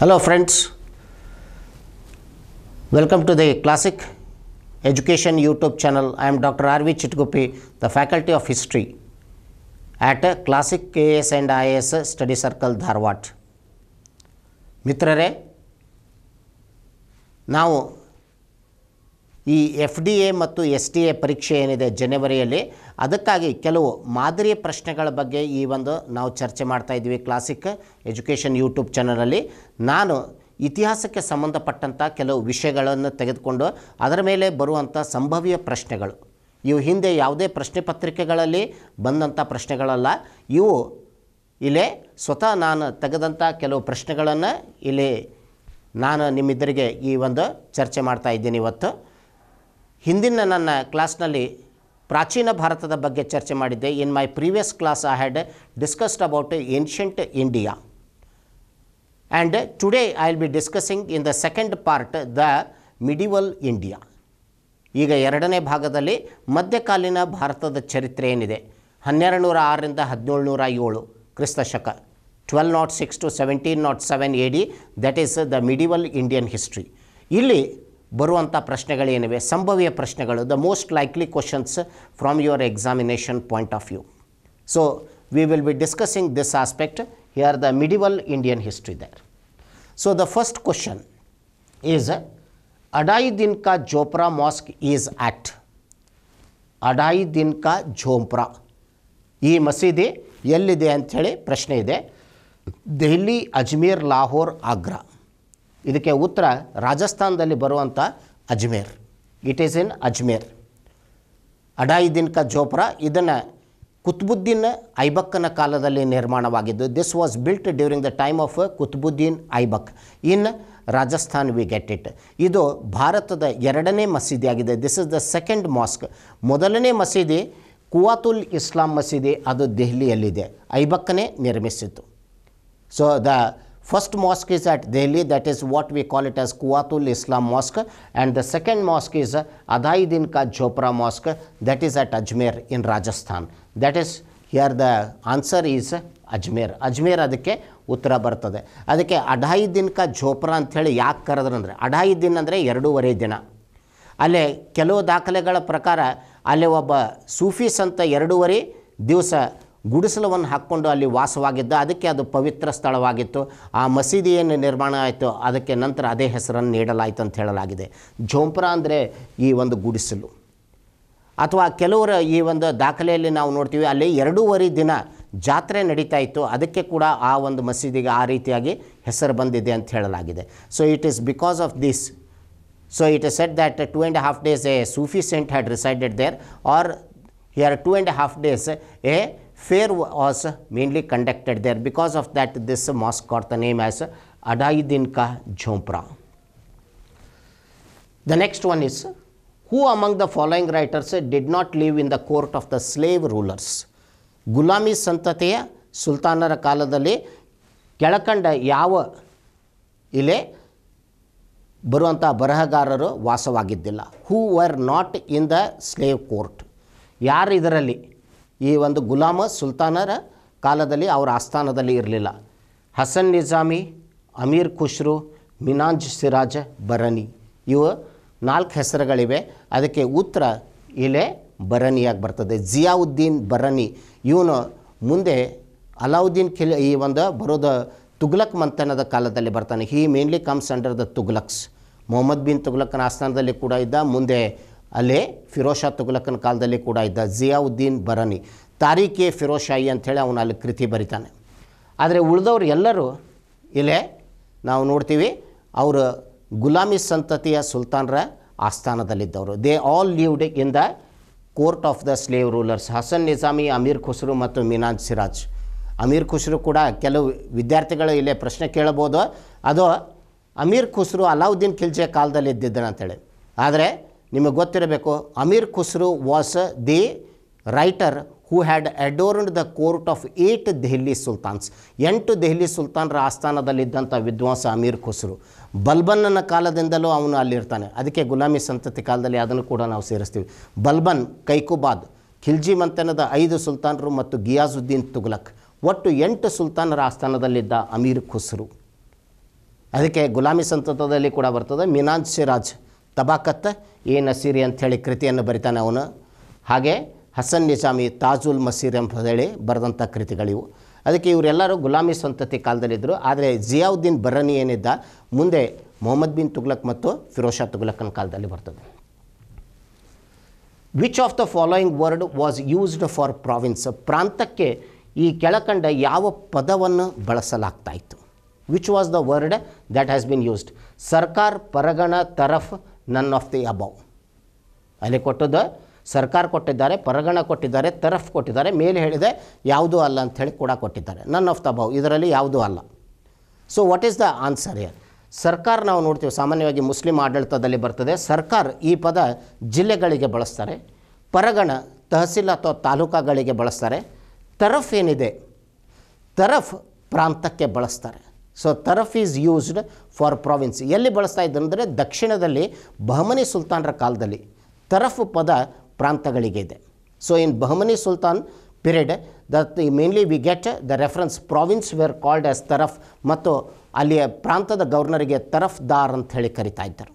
Hello friends, welcome to the Classic Education YouTube channel. I am Dr. R.V. Chitgupi, the Faculty of History at Classic KS and IS Study Circle Dharwad. ಮಿತ್ರರೇ now. ಈ F D A ಮತ್ತು S D A ಪರೀಕ್ಷೆ ಏನಿದೆ ಜನವರಿಯಲ್ಲಿ ಅದಕ್ಕಾಗಿ ಕೆಲವು ಮಾದರಿ ಪ್ರಶ್ನೆಗಳ ಬಗ್ಗೆ ಈ ಒಂದು ನಾವು ಚರ್ಚೆ ಮಾಡ್ತಾ ಇದ್ದೀವಿ ಕ್ಲಾಸಿಕ್ ಎಜುಕೇಷನ್ ಯೂಟ್ಯೂಬ್ ಚಾನಲಲ್ಲಿ ನಾನು ಇತಿಹಾಸಕ್ಕೆ ಸಂಬಂಧಪಟ್ಟಂಥ ಕೆಲವು ವಿಷಯಗಳನ್ನು ತೆಗೆದುಕೊಂಡು ಅದರ ಮೇಲೆ ಬರುವಂಥ ಸಂಭವ್ಯ ಪ್ರಶ್ನೆಗಳು ಇವು ಹಿಂದೆ ಯಾವುದೇ ಪ್ರಶ್ನೆ ಪತ್ರಿಕೆಗಳಲ್ಲಿ ಬಂದಂಥ ಪ್ರಶ್ನೆಗಳಲ್ಲ ಇವು ಇಲ್ಲೇ ಸ್ವತಃ ನಾನು ತೆಗೆದಂಥ ಕೆಲವು ಪ್ರಶ್ನೆಗಳನ್ನು ಇಲ್ಲಿ ನಾನು ನಿಮ್ಮಿದ್ದರಿಗೆ ಈ ಒಂದು ಚರ್ಚೆ ಮಾಡ್ತಾ ಇದ್ದೀನಿ ಇವತ್ತು ಹಿಂದಿನ ನನ್ನ ಕ್ಲಾಸ್ನಲ್ಲಿ ಪ್ರಾಚೀನ ಭಾರತದ ಬಗ್ಗೆ ಚರ್ಚೆ ಮಾಡಿದ್ದೆ in my previous class I had discussed about ancient India and today I will be discussing in the second part the medieval India ಈಗ ಎರಡನೇ ಭಾಗದಲ್ಲಿ ಮಧ್ಯಕಾಲೀನ ಭಾರತದ ಚರಿತ್ರೆ ಏನಿದೆ ಹನ್ನೆರಡು ನೂರ ಆರರಿಂದ ಹದಿನೇಳು ನೂರ ಏಳು ಕ್ರಿಸ್ತ ಶಕ twelve nought six to seventeen nought seven A D that is the medieval Indian history ಇಲ್ಲಿ ಬರುವಂಥ ಪ್ರಶ್ನೆಗಳೇನಿವೆ ಸಂಭವ್ಯ ಪ್ರಶ್ನೆಗಳು the most likely questions from your examination point of view so we will be discussing this aspect or the medieval Indian history there so the first question is Adhai Din Ka Jhonpra mosque is at Adhai Din Ka ಝೋಂಪ್ರಾ ಈ ಮಸೀದಿ ಎಲ್ಲಿದೆ ಅಂಥೇಳಿ ಪ್ರಶ್ನೆ ಇದೆ ದೆಹಲಿ ಅಜ್ಮೀರ್ ಲಾಹೋರ್ ಆಗ್ರಾ ಇದಕ್ಕೆ ಉತ್ತರ ರಾಜಸ್ಥಾನದಲ್ಲಿ ಬರುವಂಥ Ajmer it is in Ajmer Adhai Din ka Jhonpra ಇದನ್ನು ಕುತ್ಬುದ್ದೀನ್ ಐಬಕ್ಕನ ಕಾಲದಲ್ಲಿ ನಿರ್ಮಾಣವಾಗಿದ್ದು this was built during the time of Qutbuddin Aibak in Rajasthan we get it ಇದು ಭಾರತದ ಎರಡನೇ ಮಸೀದಿಯಾಗಿದೆ this is the second mosque ಮೊದಲನೇ ಮಸೀದಿ ಕುವಾತುಲ್ ಇಸ್ಲಾಂ ಮಸೀದಿ ಅದು ದೆಹಲಿಯಲ್ಲಿದೆ ಐಬಕ್ಕನೇ ನಿರ್ಮಿಸಿತ್ತು so the First mosque is at Delhi, that is what we call it as Kuatul Islam Mosque. And the second mosque is Adhaidin Ka Jopra Mosque, that is at Ajmer in Rajasthan. That is, here the answer is Ajmer. Ajmer adike Uttra Bartade. Adike Adhaidin Ka Jopra anthele Thele Yak Karadandre. Adhaidin Andre Yerdu Varedina. Ale Kelo Dakalegala Prakara, Alewaba Sufi Santa Yerdu Vare, Dusa ಗುಡಿಸಲವನ್ನು ಹಾಕ್ಕೊಂಡು ಅಲ್ಲಿ ವಾಸವಾಗಿದ್ದ ಅದಕ್ಕೆ ಅದು ಪವಿತ್ರ ಸ್ಥಳವಾಗಿತ್ತು ಆ ಮಸೀದಿಯನ್ನು ನಿರ್ಮಾಣ ಆಯಿತು ಅದಕ್ಕೆ ನಂತರ ಅದೇ ಹೆಸರನ್ನು ನೀಡಲಾಯಿತು ಅಂತ ಹೇಳಲಾಗಿದೆ ಝೋಂಪುರ ಅಂದರೆ ಈ ಒಂದು ಗುಡಿಸಲು ಅಥವಾ ಕೆಲವರ ಈ ಒಂದು ದಾಖಲೆಯಲ್ಲಿ ನಾವು ನೋಡ್ತೀವಿ ಅಲ್ಲಿ ಎರಡೂವರೆ ದಿನ ಜಾತ್ರೆ ನಡೀತಾ ಇತ್ತು ಅದಕ್ಕೆ ಕೂಡ ಆ ಒಂದು ಮಸೀದಿಗೆ ಆ ರೀತಿಯಾಗಿ ಹೆಸರು ಬಂದಿದೆ ಅಂತ ಹೇಳಲಾಗಿದೆ so it is because of this so it is said that two and half days a Sufi saint had resided there or here two and half days a fair was mainly conducted there. Because of that, this mosque got the name as Adaiddin Ka Jhopra. The next one is, who among the following writers did not live in the court of the slave rulers? Gulami ಸಂತತಿಯ Sultanara ಕಾಲದಲ್ಲಿ Kelakanda yav Ile baruvanta Barahagararu vasavagiddilla Who were not in the slave court? Yar idaralli ಈ ಒಂದು ಗುಲಾಮ ಸುಲ್ತಾನರ ಕಾಲದಲ್ಲಿ ಅವರ ಆಸ್ಥಾನದಲ್ಲಿ ಇರಲಿಲ್ಲ ಹಸನ್ ನಿಜಾಮಿ ಅಮೀರ್ ಖುಷ್ರು ಮಿನಾಜ್ ಸಿರಾಜ್ ಬರನಿ ಇವು ನಾಲ್ಕು ಹೆಸರುಗಳಿವೆ ಅದಕ್ಕೆ ಉತ್ತರ ಇಲ್ಲೇ ಬರನಿಯಾಗಿ ಬರ್ತದೆ ಜಿಯಾವುದ್ದೀನ್ ಬರನಿ ಇವನು ಮುಂದೆ ಅಲಾವುದ್ದೀನ್ ಕಿಲ್ ಈ ಒಂದು ಬರೋದು ತುಗ್ಲಕ್ ಮಂತನದ ಕಾಲದಲ್ಲಿ ಬರ್ತಾನೆ he mainly comes under the Tughlaqs Muhammad bin ತುಗ್ಲಕ್ನ ಆಸ್ಥಾನದಲ್ಲಿ ಕೂಡ ಇದ್ದ ಮುಂದೆ ಅಲ್ಲಿ ಫಿರೋಜ್ ಶಾ ಕಾಲದಲ್ಲಿ ಕೂಡ ಇದ್ದ ಜಿಯಾವುದ್ದೀನ್ ಬರನಿ ತಾರೀಖೆ ಫಿರೋಜ್ ಶಾಹಿ ಅಂಥೇಳಿ ಅವನು ಅಲ್ಲಿ ಕೃತಿ ಬರಿತಾನೆ ಆದರೆ ಉಳಿದವರು ಎಲ್ಲರೂ ಇಲ್ಲೇ ನಾವು ನೋಡ್ತೀವಿ ಅವರು ಗುಲಾಮಿ ಸಂತತಿಯ ಸುಲ್ತಾನರ ಆಸ್ಥಾನದಲ್ಲಿದ್ದವರು they all lived in the court of the slave rulers Hasan Nizami Amir Khusrau ಮತ್ತು ಮಿನಾಜ್ ಸಿರಾಜ್ ಅಮೀರ್ ಖುಸ್ರು ಕೂಡ ಕೆಲವು ವಿದ್ಯಾರ್ಥಿಗಳು ಇಲ್ಲೇ ಪ್ರಶ್ನೆ ಕೇಳಬೋದು ಅದು ಅಮೀರ್ ಖುಸ್ರು ಅಲಾವುದ್ದೀನ್ ಖಿಲ್ಜೆ ಕಾಲದಲ್ಲಿ ಅಂತೇಳಿ ಆದರೆ ನಿಮಗೆ ಗೊತ್ತಿರಬೇಕು Amir Khusrau was the writer who had adorned the court of eight Delhi sultans ಎಂಟು ದೆಹಲಿ ಸುಲ್ತಾನರ ಆಸ್ಥಾನದಲ್ಲಿದ್ದಂಥ ವಿದ್ವಾಂಸ ಅಮೀರ್ ಖುಸ್ರು ಬಲ್ಬನ್ನನ ಕಾಲದಿಂದಲೂ ಅವನು ಅಲ್ಲಿರ್ತಾನೆ ಅದಕ್ಕೆ ಗುಲಾಮಿ ಸಂತತಿ ಕಾಲದಲ್ಲಿ ಅದನ್ನು ಕೂಡ ನಾವು ಸೇರಿಸ್ತೀವಿ ಬಲ್ಬನ್ ಕೈಕುಬಾದ್ ಖಿಲ್ಜಿ ಮಂತನದ ಐದು ಸುಲ್ತಾನರು ಮತ್ತು ಗಿಯಾಜುದ್ದೀನ್ ತುಗ್ಲಕ್ ಒಟ್ಟು ಎಂಟು ಸುಲ್ತಾನರ ಆಸ್ಥಾನದಲ್ಲಿದ್ದ ಅಮೀರ್ ಖುಸ್ರು ಅದಕ್ಕೆ ಗುಲಾಮಿ ಸಂತತದಲ್ಲಿ ಕೂಡ ಬರ್ತದೆ ಮಿನಾಜ್ ತಬಾಕತ್ ಎ ನಸೀರಿ ಅಂಥೇಳಿ ಕೃತಿಯನ್ನು ಬರಿತಾನೆ ಅವನು ಹಾಗೆ ಹಸನ್ ನಿಜಾಮಿ ತಾಜುಲ್ ಮಸೀರ್ ಅಂತ ಹೇಳಿ ಬರೆದಂಥ ಕೃತಿಗಳಿವು ಅದಕ್ಕೆ ಇವರೆಲ್ಲರೂ ಗುಲಾಮಿ ಸಂತತಿ ಕಾಲದಲ್ಲಿದ್ದರು ಆದರೆ ಜಿಯಾವುದ್ದೀನ್ ಬರನಿ ಏನಿದ್ದ ಮುಂದೆ ಮೊಹಮ್ಮದ್ ಬಿನ್ ತುಗ್ಲಕ್ ಮತ್ತು ಫಿರೋಷಾ ಶಾ ಕಾಲದಲ್ಲಿ ಬರ್ತದೆ which of the following word was used for province ಪ್ರಾಂತಕ್ಕೆ ಈ ಕೆಳಕಂಡ ಯಾವ ಪದವನ್ನು ಬಳಸಲಾಗ್ತಾಯಿತ್ತು which was the word that has been used Sarkar Pargana ತರಫ್ none of the above ಅಲ್ಲಿ ಕೊಟ್ಟದ್ದು ಸರ್ಕಾರ ಕೊಟ್ಟಿದ್ದಾರೆ ಪರಗಣ ಕೊಟ್ಟಿದ್ದಾರೆ ತರಫ್ ಕೊಟ್ಟಿದ್ದಾರೆ ಮೇಲೆ ಹೇಳಿದೆ ಯಾವುದೂ ಅಲ್ಲ ಅಂಥೇಳಿ ಕೂಡ ಕೊಟ್ಟಿದ್ದಾರೆ ನನ್ ಆಫ್ ದ ಅಬೌವ್ ಇದರಲ್ಲಿ ಯಾವುದೂ ಅಲ್ಲ so what is the answer ಏನು ಸರ್ಕಾರ ನಾವು ನೋಡ್ತೀವಿ ಸಾಮಾನ್ಯವಾಗಿ ಮುಸ್ಲಿಂ ಆಡಳಿತದಲ್ಲಿ ಬರ್ತದೆ ಸರ್ಕಾರ ಈ ಪದ ಜಿಲ್ಲೆಗಳಿಗೆ ಬಳಸ್ತಾರೆ ಪರಗಣ ತಹಸೀಲ್ ಅಥವಾ ತಾಲೂಕಾಗಳಿಗೆ ಬಳಸ್ತಾರೆ ತರಫ್ ಏನಿದೆ ತರಫ್ ಪ್ರಾಂತಕ್ಕೆ ಬಳಸ್ತಾರೆ so taraf is used for province ಎಲ್ಲಿ ಬಳಸ್ತಾ ಇದ್ದರು ಅಂದರೆ ದಕ್ಷಿಣದಲ್ಲಿ ಬಹಮನಿ ಸುಲ್ತಾನರ ಕಾಲದಲ್ಲಿ ತರಫ್ ಪದ ಪ್ರಾಂತಗಳಿಗೆ ಇದೆ so in Bahmani sultan period that mainly we get the reference province were called as taraf ಮತ್ತು ಅಲ್ಲಿಯ ಪ್ರಾಂತದ ಗವರ್ನರಿಗೆ ತರಫ್ ದಾರ್ ಅಂತ ಹೇಳಿ ಕರಿತಾ ಇದ್ದರು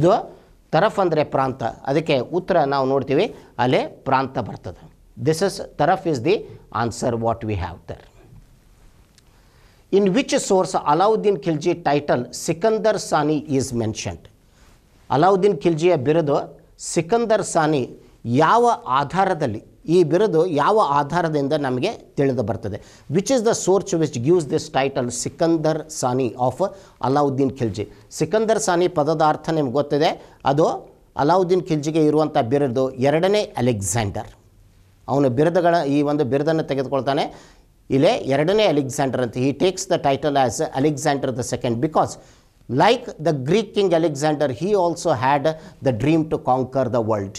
ಇದು ತರಫ್ ಅಂದರೆ ಪ್ರಾಂತ ಅದಕ್ಕೆ ಉತ್ತರ ನಾವು ನೋಡ್ತೀವಿ ಅಲ್ಲೇ ಪ್ರಾಂತ ಬರ್ತದೆ this is taraf is the answer what we have there In which source Alauddin Khilji title Sikandar Sani is mentioned? Alauddin ಖಿಲ್ಜಿಯ ಬಿರುದು ಸಿಕಂದರ್ ಸಾನಿ ಯಾವ ಆಧಾರದಲ್ಲಿ ಈ ಬಿರುದು ಯಾವ ಆಧಾರದಿಂದ ನಮಗೆ ತಿಳಿದು ಬರ್ತದೆ which is the source which gives this title Sikandar Sani of Alauddin Khilji Sikandar Sani ಪದದ ಅರ್ಥ ನಿಮ್ಗೆ ಗೊತ್ತಿದೆ ಅದು ಅಲಾವುದ್ದೀನ್ ಖಿಲ್ಜಿಗೆ ಇರುವಂಥ ಬಿರುದು ಎರಡನೇ ಅಲೆಕ್ಸಾಂಡರ್ ಅವನು ಬಿರುದುಗಳ ಈ ಒಂದು ಬಿರುದನ್ನು ತೆಗೆದುಕೊಳ್ತಾನೆ ಇಲ್ಲೇ ಎರಡನೇ ಅಲೆಕ್ಸಾಂಡರ್ ಅಂತ he takes the title as Alexander the second because like the Greek king Alexander he also had the dream to conquer the world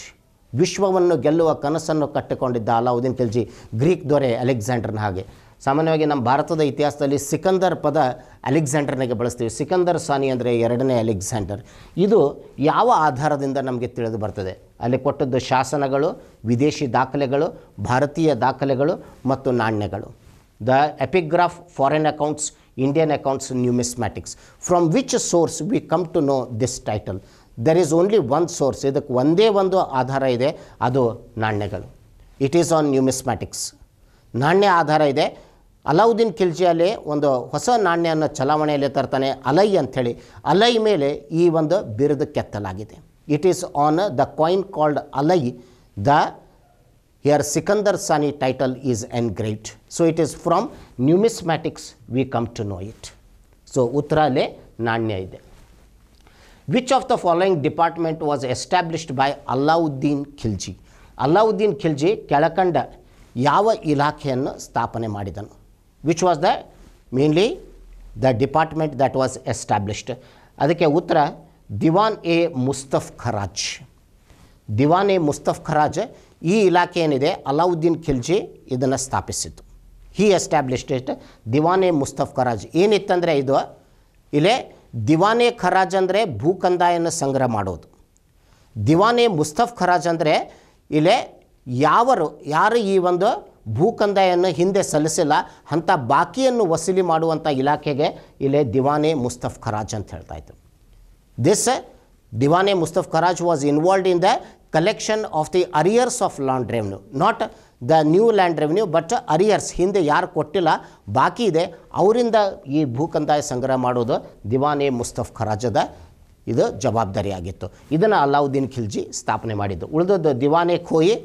ವಿಶ್ವವನ್ನು ಗೆಲ್ಲುವ ಕನಸನ್ನು ಕಟ್ಟಿಕೊಂಡಿದ್ದ ಅಲಾವುದ್ದೀನ್ ಕೆಲ್ಜಿ ಗ್ರೀಕ್ ದೊರೆ ಅಲೆಕ್ಸಾಂಡರ್ನ ಹಾಗೆ ಸಾಮಾನ್ಯವಾಗಿ ನಮ್ಮ ಭಾರತದ ಇತಿಹಾಸದಲ್ಲಿ ಸಿಕಂದರ್ ಪದ ಅಲೆಕ್ಸಾಂಡರ್ನಿಗೆ ಬಳಸ್ತೀವಿ ಸಿಕಂದರ್ ಸಾನಿ ಅಂದರೆ ಎರಡನೇ ಅಲೆಕ್ಸಾಂಡರ್ ಇದು ಯಾವ ಆಧಾರದಿಂದ ನಮಗೆ ತಿಳಿದು ಬರ್ತದೆ ಅಲ್ಲಿ ಕೊಟ್ಟದ್ದು ಶಾಸನಗಳು ವಿದೇಶಿ ದಾಖಲೆಗಳು ಭಾರತೀಯ ದಾಖಲೆಗಳು ಮತ್ತು ನಾಣ್ಯಗಳು the epigraph, foreign accounts, Indian accounts, numismatics. From which source we come to know this title? There is only one source ಇದಕ್ಕೆ ಒಂದೇ ಒಂದು ಆಧಾರ ಇದೆ ಅದು ನಾಣ್ಯಗಳು ಇಟ್ ಈಸ್ ಆನ್ ನ್ಯೂಮಿಸ್ಮ್ಯಾಟಿಕ್ಸ್ ನಾಣ್ಯ ಆಧಾರ ಇದೆ ಅಲಾವುದ್ದೀನ್ ಖಿಲ್ಜಿಯಲ್ಲಿ ಒಂದು ಹೊಸ ನಾಣ್ಯನ ಚಲಾವಣೆಯಲ್ಲಿ ತರ್ತಾನೆ ಅಲೈ ಅಂಥೇಳಿ ಅಲೈ ಮೇಲೆ ಈ ಒಂದು ಬಿರುದು ಕೆತ್ತಲಾಗಿದೆ it is on the coin called ಅಲೈ the here Sikandar Sani title is engraved. So it is from numismatics we come to know it. So Uttarale Nanya ide. Which of the following department was established by Allahuddin Khilji? Allahuddin Khilji Kalakanda Yava Ilakhyan Stapane Madidan. Which was the mainly the department that was established? Adike Uttara Diwan A Mustaf Karaj. Diwane Mustaf Kharaj ಈ ಇಲಾಖೆ ಏನಿದೆ ಅಲಾವುದ್ದೀನ್ ಖಿಲ್ಜಿ ಇದನ್ನು ಸ್ಥಾಪಿಸಿತು ಹಿ established it ದಿವಾನೆ Mustaf ಖರಾಜ್ ಏನಿತ್ತಂದರೆ ಇದು ಇಲ್ಲಿ ದಿವಾನೆ ಖರಾಜ್ ಅಂದರೆ ಭೂ ಕಂದಾಯನ್ನು ಸಂಗ್ರಹ ಮಾಡೋದು ದಿವಾನೆ ಮುಸ್ತಫ್ ಖರಾಜ್ ಅಂದರೆ ಇಲ್ಲಿ ಯಾವರು ಯಾರು ಈ ಒಂದು ಭೂ ಕಂದಾಯನ್ನು ಹಿಂದೆ ಸಲ್ಲಿಸಿಲ್ಲ ಅಂಥ ಬಾಕಿಯನ್ನು ವಸೂಲಿ ಮಾಡುವಂಥ ಇಲಾಖೆಗೆ ಇಲ್ಲಿ ದಿವಾನೆ ಮುಸ್ತಫ್ ಖರಾಜ್ ಅಂತ ಹೇಳ್ತಾ ಇತ್ತು this Diwane Mustaf Kharaj was involved in the collection of the arrears of land revenue not the new land revenue but arrears ಹಿಂದೆ ಯಾರು ಕೊಟ್ಟಿಲ್ಲ ಬಾಕಿ ಇದೆ ಅವರಿಂದ ಈ ಭೂಕಂದಾಯ ಸಂಗ್ರಹ ಮಾಡೋದು ದಿವಾನೆ ಮುಸ್ತಫ್ ಖರಾಜದ ಇದು ಜವಾಬ್ದಾರಿಯಾಗಿತ್ತು ಇದನ್ನು ಅಲಾವುದ್ದೀನ್ ಖಿಲ್ಜಿ ಸ್ಥಾಪನೆ ಮಾಡಿದ್ದು ಉಳಿದದ್ದು ದಿವಾನೆ ಖೋಯಿ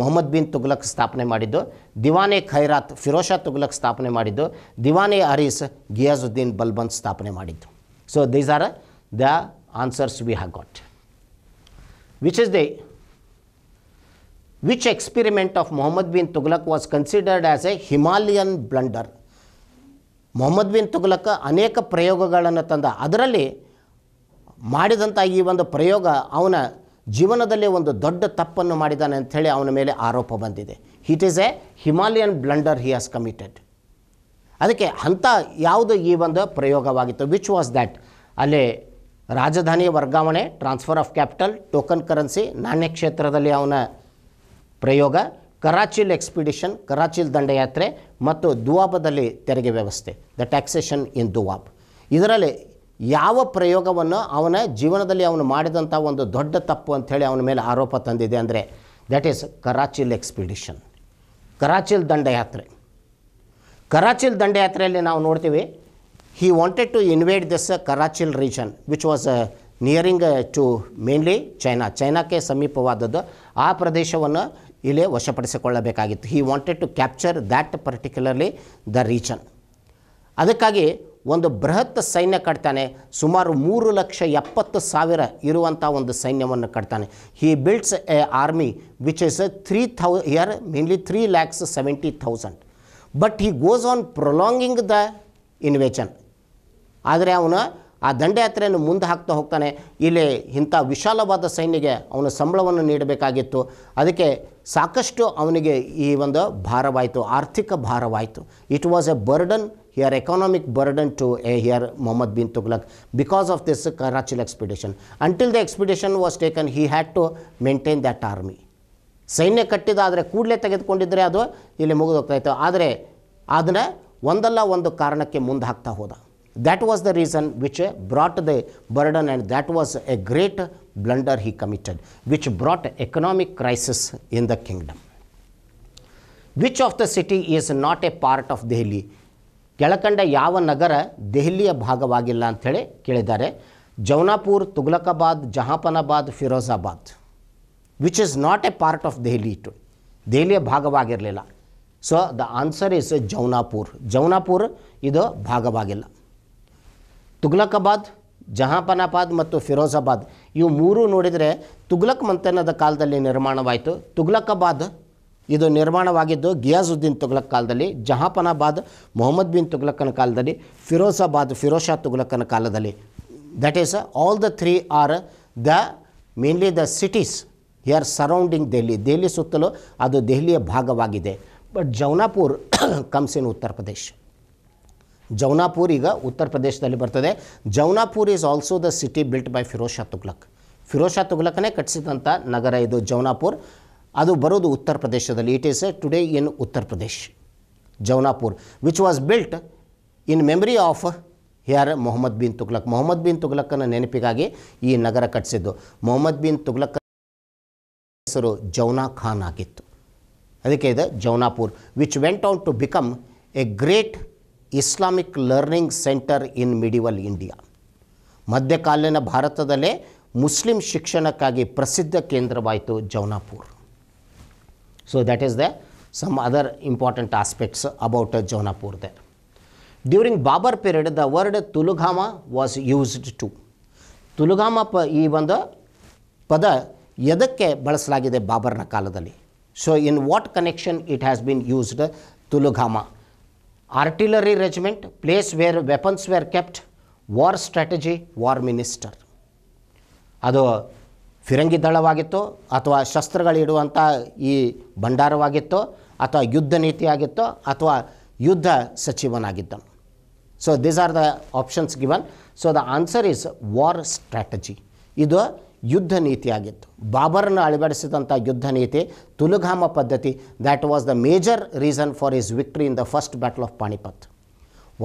ಮೊಹಮ್ಮದ್ ಬಿನ್ ತುಗ್ಲಕ್ ಸ್ಥಾಪನೆ ಮಾಡಿದ್ದು ದಿವಾನೆ ಖೈರಾತ್ ಫಿರೋಷಾ ತುಗ್ಲಕ್ ಸ್ಥಾಪನೆ ಮಾಡಿದ್ದು ದಿವಾನೆ ಅರೀಸ್ ಗಿಯಾಜುದ್ದೀನ್ ಬಲ್ಬನ್ ಸ್ಥಾಪನೆ ಮಾಡಿದ್ದು so these are the answers we have got which is the which experiment of Muhammad bin Tughlaq was considered as a Himalayan blunder. Mohammad bin Tughlaq ಅನೇಕ ಪ್ರಯೋಗಗಳನ್ನು ತಂದ ಅದರಲ್ಲಿ ಮಾಡಿದಂಥ ಈ ಒಂದು ಪ್ರಯೋಗ ಅವನ ಜೀವನದಲ್ಲಿ ಒಂದು ದೊಡ್ಡ ತಪ್ಪನ್ನು ಮಾಡಿದ್ದಾನೆ ಅಂಥೇಳಿ ಅವನ ಮೇಲೆ ಆರೋಪ ಬಂದಿದೆ it is a Himalayan blunder he has committed ಅದಕ್ಕೆ ಅಂಥ ಯಾವುದು ಈ ಒಂದು ಪ್ರಯೋಗವಾಗಿತ್ತು ವಿಚ್ ವಾಸ್ ದ್ಯಾಟ್ ಅಲ್ಲಿ ರಾಜಧಾನಿಯ ವರ್ಗಾವಣೆ transfer of capital token currency ನಾಣ್ಯ ಕ್ಷೇತ್ರದಲ್ಲಿ ಅವನ ಪ್ರಯೋಗ ಕರಾಚಿಲ್ ಎಕ್ಸ್ಪಿಡಿಷನ್ ಕರಾಚಿಲ್ ದಂಡಯಾತ್ರೆ ಮತ್ತು ದುವಾಬದಲ್ಲಿ ತೆರಿಗೆ ವ್ಯವಸ್ಥೆ ದ ಟ್ಯಾಕ್ಸೇಷನ್ ಇನ್ ದುವಾಬ್ ಇದರಲ್ಲಿ ಯಾವ ಪ್ರಯೋಗವನ್ನು ಅವನ ಜೀವನದಲ್ಲಿ ಅವನು ಮಾಡಿದಂಥ ಒಂದು ದೊಡ್ಡ ತಪ್ಪು ಅಂಥೇಳಿ ಅವನ ಮೇಲೆ ಆರೋಪ ತಂದಿದೆ ಅಂದರೆ that is Qarachil expedition Qarachil ದಂಡಯಾತ್ರೆ ಕರಾಚಿಲ್ ದಂಡಯಾತ್ರೆಯಲ್ಲಿ ನಾವು ನೋಡ್ತೀವಿ he wanted to invade this uh, Karachil region, which was uh, nearing to mainly China ಚೈನಾಕ್ಕೆ ಸಮೀಪವಾದದ್ದು ಆ ಪ್ರದೇಶವನ್ನು ಇಲ್ಲೇ ವಶಪಡಿಸಿಕೊಳ್ಳಬೇಕಾಗಿತ್ತು he wanted to capture that particularly the region ಅದಕ್ಕಾಗಿ ಒಂದು ಬೃಹತ್ ಸೈನ್ಯ ಕಟ್ತಾನೆ ಸುಮಾರು ಮೂರು ಲಕ್ಷ ಎಪ್ಪತ್ತು ಸಾವಿರ ಇರುವಂಥ ಒಂದು ಸೈನ್ಯವನ್ನು ಕಟ್ತಾನೆ he builds a army which is three thou here mainly three lakhs seventy thousand but he goes on prolonging the invasion ಆದರೆ ಅವನು ಆ ದಂಡಯಾತ್ರೆಯನ್ನು ಮುಂದೆ ಹಾಕ್ತಾ ಹೋಗ್ತಾನೆ ಇಲ್ಲಿ ಇಂಥ ವಿಶಾಲವಾದ ಸೈನ್ಯಗೆ ಅವನ ಸಂಬಳವನ್ನು ನೀಡಬೇಕಾಗಿತ್ತು ಅದಕ್ಕೆ ಸಾಕಷ್ಟು ಅವನಿಗೆ ಈ ಒಂದು ಭಾರವಾಯಿತು ಆರ್ಥಿಕ ಭಾರವಾಯಿತು it was a burden here economic burden to a here Mohammad bin Tughlaq because of this Qarachil expedition until the expedition was taken he had to maintain that army ಸೈನ್ಯ ಕಟ್ಟಿದ ಆದರೆ ಕೂಡಲೇ ತೆಗೆದುಕೊಂಡಿದ್ದರೆ ಅದು ಇಲ್ಲಿ ಮುಗಿದೋಗ್ತಾಯಿತ್ತು ಆದರೆ ಅದನ್ನು ಒಂದಲ್ಲ ಒಂದು ಕಾರಣಕ್ಕೆ ಮುಂದೆ ಹಾಕ್ತಾ ಹೋದ That was the reason which uh, brought the burden and that was a great blunder he committed, which brought economic crisis in the kingdom. Which of the city is not a part of Delhi? ಕೆಳಕಂಡ ಯಾವ ನಗರ ದೆಹಲಿಯ ಭಾಗವಾಗಿಲ್ಲ ಅಂಥೇಳಿ ಕೇಳಿದ್ದಾರೆ Jaunpur Tughlaqabad Jahapanabad Firozabad which is not a part of Delhi it ದೆಹಲಿಯ ಭಾಗವಾಗಿರಲಿಲ್ಲ so the answer is Jaunpur Jaunpur ಇದು ಭಾಗವಾಗಿಲ್ಲ ತುಗ್ಲಕಾಬಾದ್ ಜಹಾಪನಾಬಾದ್ ಮತ್ತು ಫಿರೋಜಾಬಾದ್ ಇವು ಮೂರು ನೋಡಿದರೆ ತುಗ್ಲಕ್ ಮಂತನದ ಕಾಲದಲ್ಲಿ ನಿರ್ಮಾಣವಾಯಿತು ತುಗ್ಲಕಾಬಾದ್ ಇದು ನಿರ್ಮಾಣವಾಗಿದ್ದು ಗಿಯಾಜುದ್ದೀನ್ ತುಗ್ಲಕ್ ಕಾಲದಲ್ಲಿ ಜಹಾಪನಾಬಾದ್ ಮೊಹಮ್ಮದ್ ಬಿನ್ ತುಗ್ಲಕ್ಕನ ಕಾಲದಲ್ಲಿ ಫಿರೋಜಾಬಾದ್ ಫಿರೋಜ್ ಶಾ ತುಗ್ಲಕ್ಕನ ಕಾಲದಲ್ಲಿ that is all the three are the mainly the cities here surrounding Delhi Delhi ಸುತ್ತಲೂ ಅದು ದೆಹಲಿಯ ಭಾಗವಾಗಿದೆ but ಜೌನಾಪುರ್ comes in Uttar Pradesh ಜೌನಾಪುರ್ ಈಗ ಉತ್ತರ ಪ್ರದೇಶದಲ್ಲಿ ಬರ್ತದೆ Jaunpur is also the city built by Firozshah Tughlaq Firoz Shah ಕಟ್ಟಿಸಿದಂಥ ನಗರ ಇದು ಜೌನಾಪುರ್ ಅದು ಬರೋದು ಉತ್ತರ ಪ್ರದೇಶದಲ್ಲಿ it is a today in Uttar Pradesh Jaunpur which was built in memory of here Mohammad bin Tughlaq Mohammad bin ತುಗ್ಲಕ್ಕನ ನೆನಪಿಗಾಗಿ ಈ ನಗರ ಕಟ್ಟಿಸಿದ್ದು ಮೊಹಮ್ಮದ್ ಬಿನ್ ತುಗ್ಲಕ್ ಹೆಸರು ಜೌನಾ ಖಾನ್ ಆಗಿತ್ತು ಅದಕ್ಕೆ ಇದು Jaunpur which went on to become a great Islamic learning centre in medieval India ಮಧ್ಯಕಾಲೀನ ಭಾರತದಲ್ಲೇ ಮುಸ್ಲಿಂ ಶಿಕ್ಷಣಕ್ಕಾಗಿ ಪ್ರಸಿದ್ಧ ಕೇಂದ್ರವಾಯಿತು Jaunpur so that is the some other important aspects about Jaunpur they during Babur period the word tulughma was used to tulughma ಪ ಈ ಒಂದು ಪದ ಎದಕ್ಕೆ ಬಳಸಲಾಗಿದೆ ಬಾಬರ್ನ ಕಾಲದಲ್ಲಿ so in what connection it has been used tulughma artillery regiment place where weapons were kept war strategy war minister ಅದು ಫಿರಂಗಿ ದಳವಾಗಿತ್ತು ಅಥವಾ ಶಸ್ತ್ರಗಳಿಡುವಂಥ ಈ ಭಂಡಾರವಾಗಿತ್ತು ಅಥವಾ ಯುದ್ಧ ನೀತಿಯಾಗಿತ್ತು ಅಥವಾ ಯುದ್ಧ ಸಚಿವನಾಗಿದ್ದನು so these are the options given so the answer is war strategy ಇದು ಯುದ್ಧ ನೀತಿಯಾಗಿತ್ತು ಬಾಬರನ್ನು ಅಳವಡಿಸಿದಂಥ ಯುದ್ಧ ನೀತಿ ತುಲುಗಾಮ ಪದ್ಧತಿ that was the major reason for his victory in the first battle of Panipat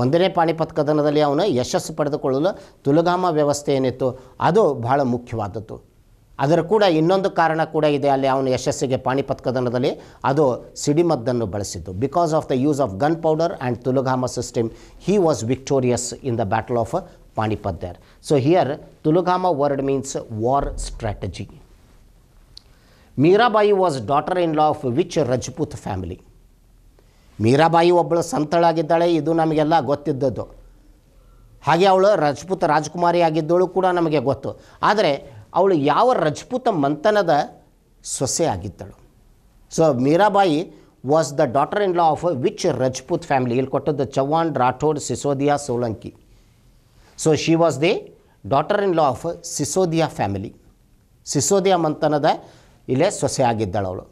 ಒಂದನೇ ಪಾಣಿಪತ್ ಕದನದಲ್ಲಿ ಅವನು ಯಶಸ್ಸು ಪಡೆದುಕೊಳ್ಳಲು ತುಲುಗಾಮ ವ್ಯವಸ್ಥೆ ಏನಿತ್ತು ಅದು ಬಹಳ ಮುಖ್ಯವಾದದ್ದು ಅದರ ಕೂಡ ಇನ್ನೊಂದು ಕಾರಣ ಕೂಡ ಇದೆ ಅಲ್ಲಿ ಅವನ ಯಶಸ್ಸಿಗೆ ಪಾಣಿಪತ್ ಕದನದಲ್ಲಿ ಅದು ಸಿಡಿಮದ್ದನ್ನು ಬಳಸಿದ್ದು because of the use of gunpowder and tulughma system he was victorious in the battle of Panipat so here tulughma word means war strategy Mirabai was daughter in law of which Rajput family Mirabai ಒಬ್ಬಳು ಸಂತಳಾಗಿದ್ದಾಳೆ ಇದು ನಮಗೆಲ್ಲ ಗೊತ್ತಿದ್ದದ್ದು ಹಾಗೆ ಅವಳು ರಜಪೂತ್ ರಾಜಕುಮಾರಿ ಆಗಿದ್ದಳು ಕೂಡ ನಮಗೆ ಗೊತ್ತು ಆದರೆ ಅವಳು ಯಾವ ರಜಪೂತ ಮಂತನದ ಸೊಸೆ ಆಗಿದ್ದಳು so Mirabai was the daughter in law of which Rajput family ಇಲ್ಲಿ ಕೊಟ್ಟದ್ದು Chauhan Rathod Sisodia Solanki so she was the daughter in law of Sisodia family Sisodia ಮಂತನದ ಇಲ್ಲೇ ಸೊಸೆ ಆಗಿದ್ದಾಳು ಅವಳು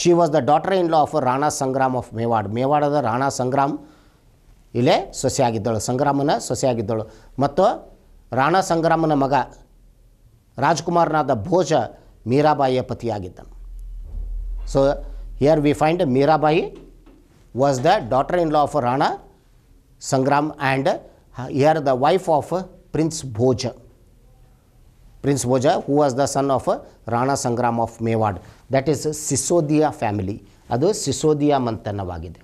she was the daughter in law of Rana Sangram of Mewar ಮೇವಾಡದ ರಾಣಾ ಸಂಗ್ರಾಮ್ ಇಲ್ಲೇ ಸೊಸೆ ಸಂಗ್ರಾಮನ ಸೊಸೆ ಮತ್ತು ರಾಣಾ ಸಂಗ್ರಾಮನ ಮಗ ರಾಜ್ಕುಮಾರ್ನಾದ ಭೋಜ ಮೀರಾಬಾಯಿಯ ಪತಿಯಾಗಿದ್ದನು so here we find Mirabai was the daughter in law of Rana Sangram and Uh, here the wife of prince uh, Bhoja Prince Bhoja who was the son of uh, Rana Sangram of Mewad. That is Sisodia family. ಅದು ಸಿಸೋದಿಯಾ ಮಂಥನವಾಗಿದೆ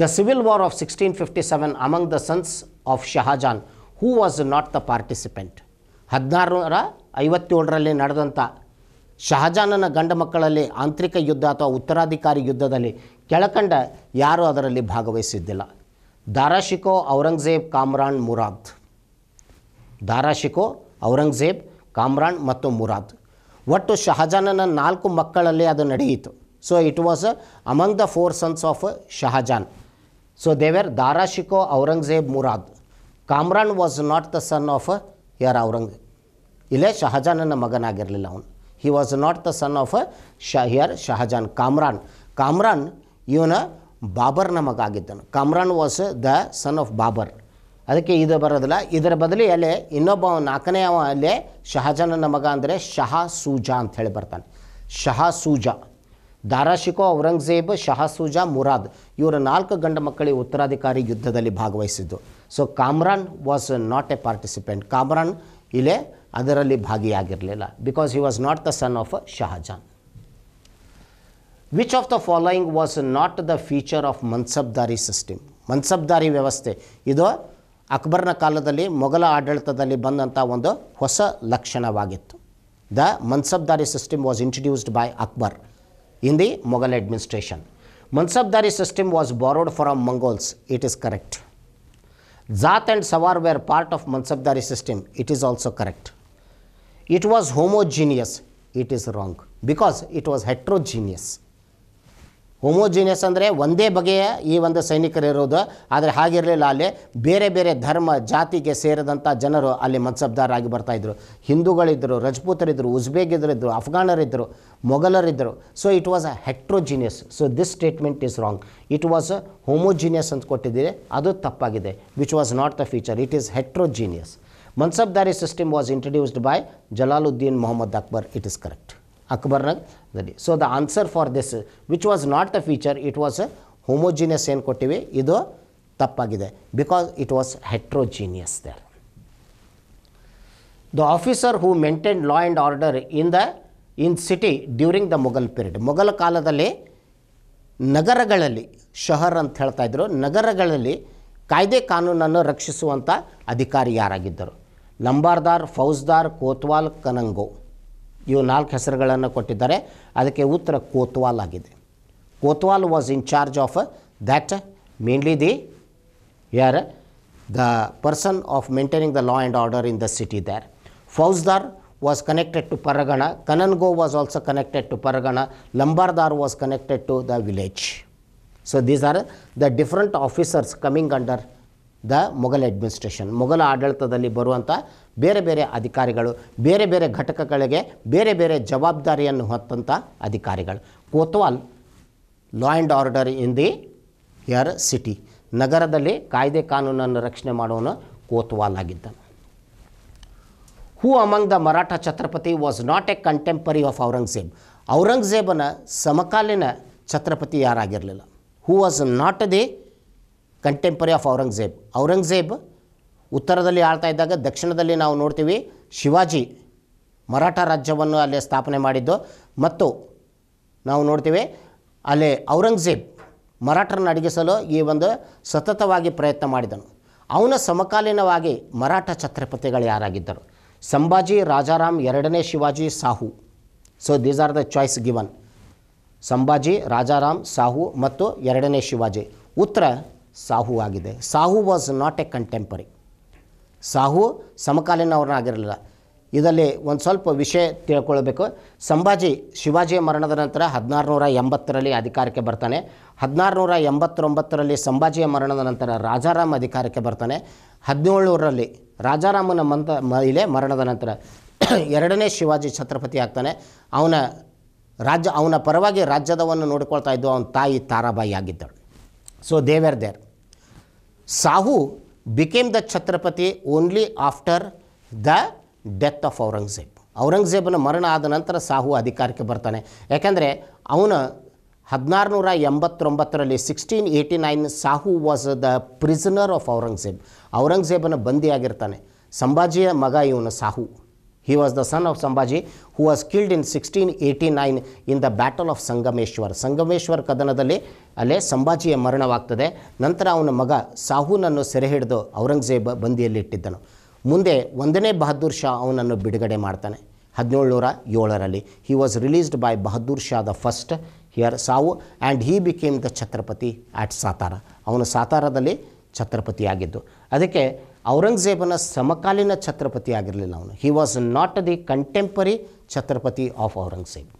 the civil war of sixteen fifty seven among the sons of Shahjahan who was not the participant ಹದಿನಾರನೂರ ಐವತ್ತೇಳರಲ್ಲಿ ನಡೆದಂಥ ಶಹಜಾನನ ಗಂಡ ಮಕ್ಕಳಲ್ಲಿ ಆಂತರಿಕ ಯುದ್ಧ ಅಥವಾ ಉತ್ತರಾಧಿಕಾರಿ ಯುದ್ಧದಲ್ಲಿ ಕೆಳಕಂಡ ಯಾರೂ ಅದರಲ್ಲಿ ಭಾಗವಹಿಸಿದ್ದಿಲ್ಲ ದಾರಾ ಶಿಕೋ ಔರಂಗಜೇಬ್ ಕಾಮ್ರಾನ್ ಮುರಾದ್ ದಾರಾ ಶಿಕೋ ಔರಂಗಜೇಬ್ ಕಾಮ್ರಾನ್ ಮತ್ತು ಮುರಾದ್ ಒಟ್ಟು ಶಹಜಾನನ ನಾಲ್ಕು ಮಕ್ಕಳಲ್ಲಿ ಅದು ನಡೆಯಿತು so it was among the four sons of Shahjahan so they were Dara Shikoh Aurangzeb Murad Kamran was not the son of ಯರ್ ಔರಂಗ್ ಇಲ್ಲೇ ಶಹಜಾನನ ಮಗನಾಗಿರಲಿಲ್ಲ ಅವನು he was not the son of ಶಹಿಯರ್ ಶಹಜಾನ್ ಕಾಮ್ರಾನ್ ಕಾಮ್ರಾನ್ ಇವನ ಬಾಬರ್ ಮಗ ಆಗಿದ್ದನು Kamran was the son of Babur ಅದಕ್ಕೆ ಇದು ಬರೋದಿಲ್ಲ ಇದರ ಬದಲು ಅಲ್ಲಿ ಇನ್ನೊಬ್ಬ ನಾಲ್ಕನೇ ಅವ ಅಲ್ಲೇ ಶಹಜಾನನ ಮಗ ಅಂದರೆ ಶಹಾ ಸೂಜಾ ಅಂತ ಹೇಳಿ ಬರ್ತಾನೆ ಶಹಾ ಸೂಜಾ ದಾರಾಶಿಕೋ ಔರಂಗಜೇಬ್ ಶಹಾಸೂಜಾ ಮುರಾದ್ ಇವರ ನಾಲ್ಕು ಗಂಡ ಮಕ್ಕಳಿಗೆ ಉತ್ತರಾಧಿಕಾರಿ ಯುದ್ಧದಲ್ಲಿ ಭಾಗವಹಿಸಿದ್ದು so Kamran was not a participant Kamran ಇಲ್ಲೇ ಅದರಲ್ಲಿ ಭಾಗಿಯಾಗಿರಲಿಲ್ಲ because he was not the son of Shahjahan Which of the following was not the feature of Mansabdari system? Mansabdari Vyavaste. Ido Akbarna Kaladali, Mughal Adalatadali Bandanta Vanda, Hosa Lakshana Vagit. The Mansabdari system was introduced by Akbar in the Mughal administration. Mansabdari system was borrowed from Mongols. It is correct. Zat and Savar were part of Mansabdari system. It is also correct. It was homogeneous. It is wrong because it was heterogeneous. Homogeneous ಅಂದರೆ ಒಂದೇ ಬಗೆಯ ಈ ಒಂದು ಸೈನಿಕರಿರೋದು ಆದರೆ ಹಾಗಿರಲಿಲ್ಲ ಅಲ್ಲಿ ಬೇರೆ ಬೇರೆ ಧರ್ಮ ಜಾತಿಗೆ ಸೇರಿದಂಥ ಜನರು ಅಲ್ಲಿ ಮನ್ಸಬ್ದಾರಾಗಿ ಬರ್ತಾಯಿದ್ರು ಹಿಂದೂಗಳಿದ್ದರು ರಜಪೂತರಿದ್ದರು ಉಜ್ಬೇಗಿದ್ರಿದ್ದರು ಅಫ್ಘಾನರಿದ್ದರು ಮೊಘಲರಿದ್ದರು so it was a heterogeneous so this statement is wrong it was homogeneous ಅಂತ ಕೊಟ್ಟಿದ್ದೀರಿ ಅದು ತಪ್ಪಾಗಿದೆ which was not the feature it is heterogeneous mansabdari system was introduced by Jalaluddin Mohammad Akbar it is correct ಅಕ್ಬರ್ನಗದಲ್ಲಿ so the answer for this which was not a feature it was homogeneous ಏನು ಕೊಟ್ಟಿವಿ ಇದು ತಪ್ಪಾಗಿದೆ because it was heterogeneous there the officer who maintain law and order in the in city during the Mughal period Mughal ಕಾಲದಲ್ಲಿ ನಗರಗಳಲ್ಲಿ ಶಹರ್ ಅಂತ ಹೇಳ್ತಾ ಇದ್ದರು ನಗರಗಳಲ್ಲಿ ಕಾಯ್ದೆ ಕಾನೂನನ್ನು ರಕ್ಷಿಸುವಂಥ ಅಧಿಕಾರಿ ಯಾರಾಗಿದ್ದರು ನಂಬಾರ್ದಾರ್ ಫೌಜ್ದಾರ್ ಕೋತ್ವಾಲ್ ಕನಂಗೋ ಇವು ನಾಲ್ಕು ಹೆಸರುಗಳನ್ನು ಕೊಟ್ಟಿದ್ದಾರೆ ಅದಕ್ಕೆ ಉತ್ತರ ಕೋತ್ವಾಲ್ ಆಗಿದೆ Kotwal was in charge of that mainly the here the person of maintaining the law and order in the city there Faujdar was connected to pargana Kanungo was also connected to pargana Lambardar was connected to the village so these are the different officers coming under the Mughal administration ಮೊಘಲ ಆಡಳಿತದಲ್ಲಿ ಬರುವಂಥ ಬೇರೆ ಬೇರೆ ಅಧಿಕಾರಿಗಳು ಬೇರೆ ಬೇರೆ ಘಟಕಗಳಿಗೆ ಬೇರೆ ಬೇರೆ ಜವಾಬ್ದಾರಿಯನ್ನು ಹೊತ್ತಂಥ ಅಧಿಕಾರಿಗಳು Kotwal law and order in the here city ನಗರದಲ್ಲಿ ಕಾಯ್ದೆ ಕಾನೂನನ್ನು ರಕ್ಷಣೆ ಮಾಡೋನು ಕೋತ್ವಾಲ್ ಆಗಿದ್ದನು who among the Maratha Chhatrapati was not a contemporary of Aurangzeb ಔರಂಗಜೇಬನ ಸಮಕಾಲೀನ ಛತ್ರಪತಿ ಯಾರಾಗಿರಲಿಲ್ಲ who was not the contemporary of Aurangzeb Aurangzeb ಉತ್ತರದಲ್ಲಿ ಆಳ್ತಾ ಇದ್ದಾಗ ದಕ್ಷಿಣದಲ್ಲಿ ನಾವು ನೋಡ್ತೀವಿ ಶಿವಾಜಿ ಮರಾಠ ರಾಜ್ಯವನ್ನು ಅಲ್ಲಿ ಸ್ಥಾಪನೆ ಮಾಡಿದ್ದು ಮತ್ತು ನಾವು ನೋಡ್ತೀವಿ ಅಲ್ಲಿ ಔರಂಗಜೇಬ್ ಮರಾಠರನ್ನು ಅಡಗಿಸಲು ಈ ಒಂದು ಸತತವಾಗಿ ಪ್ರಯತ್ನ ಮಾಡಿದನು ಅವನ ಸಮಕಾಲೀನವಾಗಿ ಮರಾಠ ಛತ್ರಪತಿಗಳು ಯಾರಾಗಿದ್ದರು ಸಂಭಾಜಿ ರಾಜಾರಾಮ್ ಎರಡನೇ Shivaji Shahu so these are the choice given Sambhaji Rajaram Shahu ಮತ್ತು ಎರಡನೇ ಶಿವಾಜಿ ಉತ್ತರ ಸಾಹು ಆಗಿದೆ Shahu was not a contemporary Shahu ಸಮಕಾಲೀನವ್ರನ್ನಾಗಿರಲಿಲ್ಲ ಇದರಲ್ಲಿ ಒಂದು ಸ್ವಲ್ಪ ವಿಷಯ ತಿಳ್ಕೊಳ್ಬೇಕು ಸಂಭಾಜಿ ಶಿವಾಜಿಯ ಮರಣದ ನಂತರ ನೂರ ಎಂಬತ್ತರಲ್ಲಿ ಅಧಿಕಾರಕ್ಕೆ ಬರ್ತಾನೆ ನೂರ ಎಂಬತ್ತೊಂಬತ್ತರಲ್ಲಿ ಸಂಭಾಜಿಯ ಮರಣದ ನಂತರ ರಾಜಾರಾಮ್ ಅಧಿಕಾರಕ್ಕೆ ಬರ್ತಾನೆ ಹದಿನೇಳುನೂರಲ್ಲಿ ರಾಜಾರಾಮನ ಮಂತ ಮಹಿಳೆ ಮರಣದ ನಂತರ ಎರಡನೇ ಶಿವಾಜಿ ಛತ್ರಪತಿ ಆಗ್ತಾನೆ ಅವನ ರಾಜ್ಯ ಅವನ ಪರವಾಗಿ ರಾಜ್ಯದವನ್ನು ನೋಡಿಕೊಳ್ತಾ ಇದ್ದು ಅವನ ತಾಯಿ ತಾರಾಬಾಯಿ ಆಗಿದ್ದಳು so they were there Sahu became the Chhatrapati only after the death of Aurangzeb ಔರಂಗಜೇಬನ ಮರಣ ಆದ ನಂತರ ಸಾಹು ಅಧಿಕಾರಕ್ಕೆ ಬರ್ತಾನೆ ಯಾಕಂದರೆ ಅವನ ಹದಿನಾರು ನೂರ ಎಂಬತ್ತೊಂಬತ್ತರಲ್ಲಿ sixteen eighty nine Shahu was the prisoner of Aurangzeb ಔರಂಗಜೇಬನ ಬಂದಿಯಾಗಿರ್ತಾನೆ ಸಂಭಾಜಿಯ ಮಗ ಇವನ Sahu He was the son of Sambhaji who was killed in 1689 in the Battle of Sangameshwar. Sangameshwar ಕದನದಲ್ಲಿ ಅಲ್ಲೇ ಸಂಭಾಜಿಯ ಮರಣವಾಗ್ತದೆ ನಂತರ ಅವನ ಮಗ ಸಾಹುನನ್ನು ಸೆರೆ ಹಿಡಿದು ಔರಂಗಜೇಬ ಇಟ್ಟಿದ್ದನು ಮುಂದೆ ಒಂದನೇ ಬಹದ್ದೂರ್ ಶಾ ಅವನನ್ನು ಬಿಡುಗಡೆ ಮಾಡ್ತಾನೆ ಹದಿನೇಳು ನೂರ ಏಳರಲ್ಲಿ he was released by Bahadur Shah the first here ಸಾವು and he became the Chhatrapati at Satara ಅವನು ಸಾತಾರದಲ್ಲಿ ಛತ್ರಪತಿಯಾಗಿದ್ದು ಅದಕ್ಕೆ ಔರಂಗಜೇಬನ ಸಮಕಾಲೀನ ಛತ್ರಪತಿ ಆಗಿರಲಿಲ್ಲ ಅವನು he was not the contemporary Chhatrapati of Aurangzeb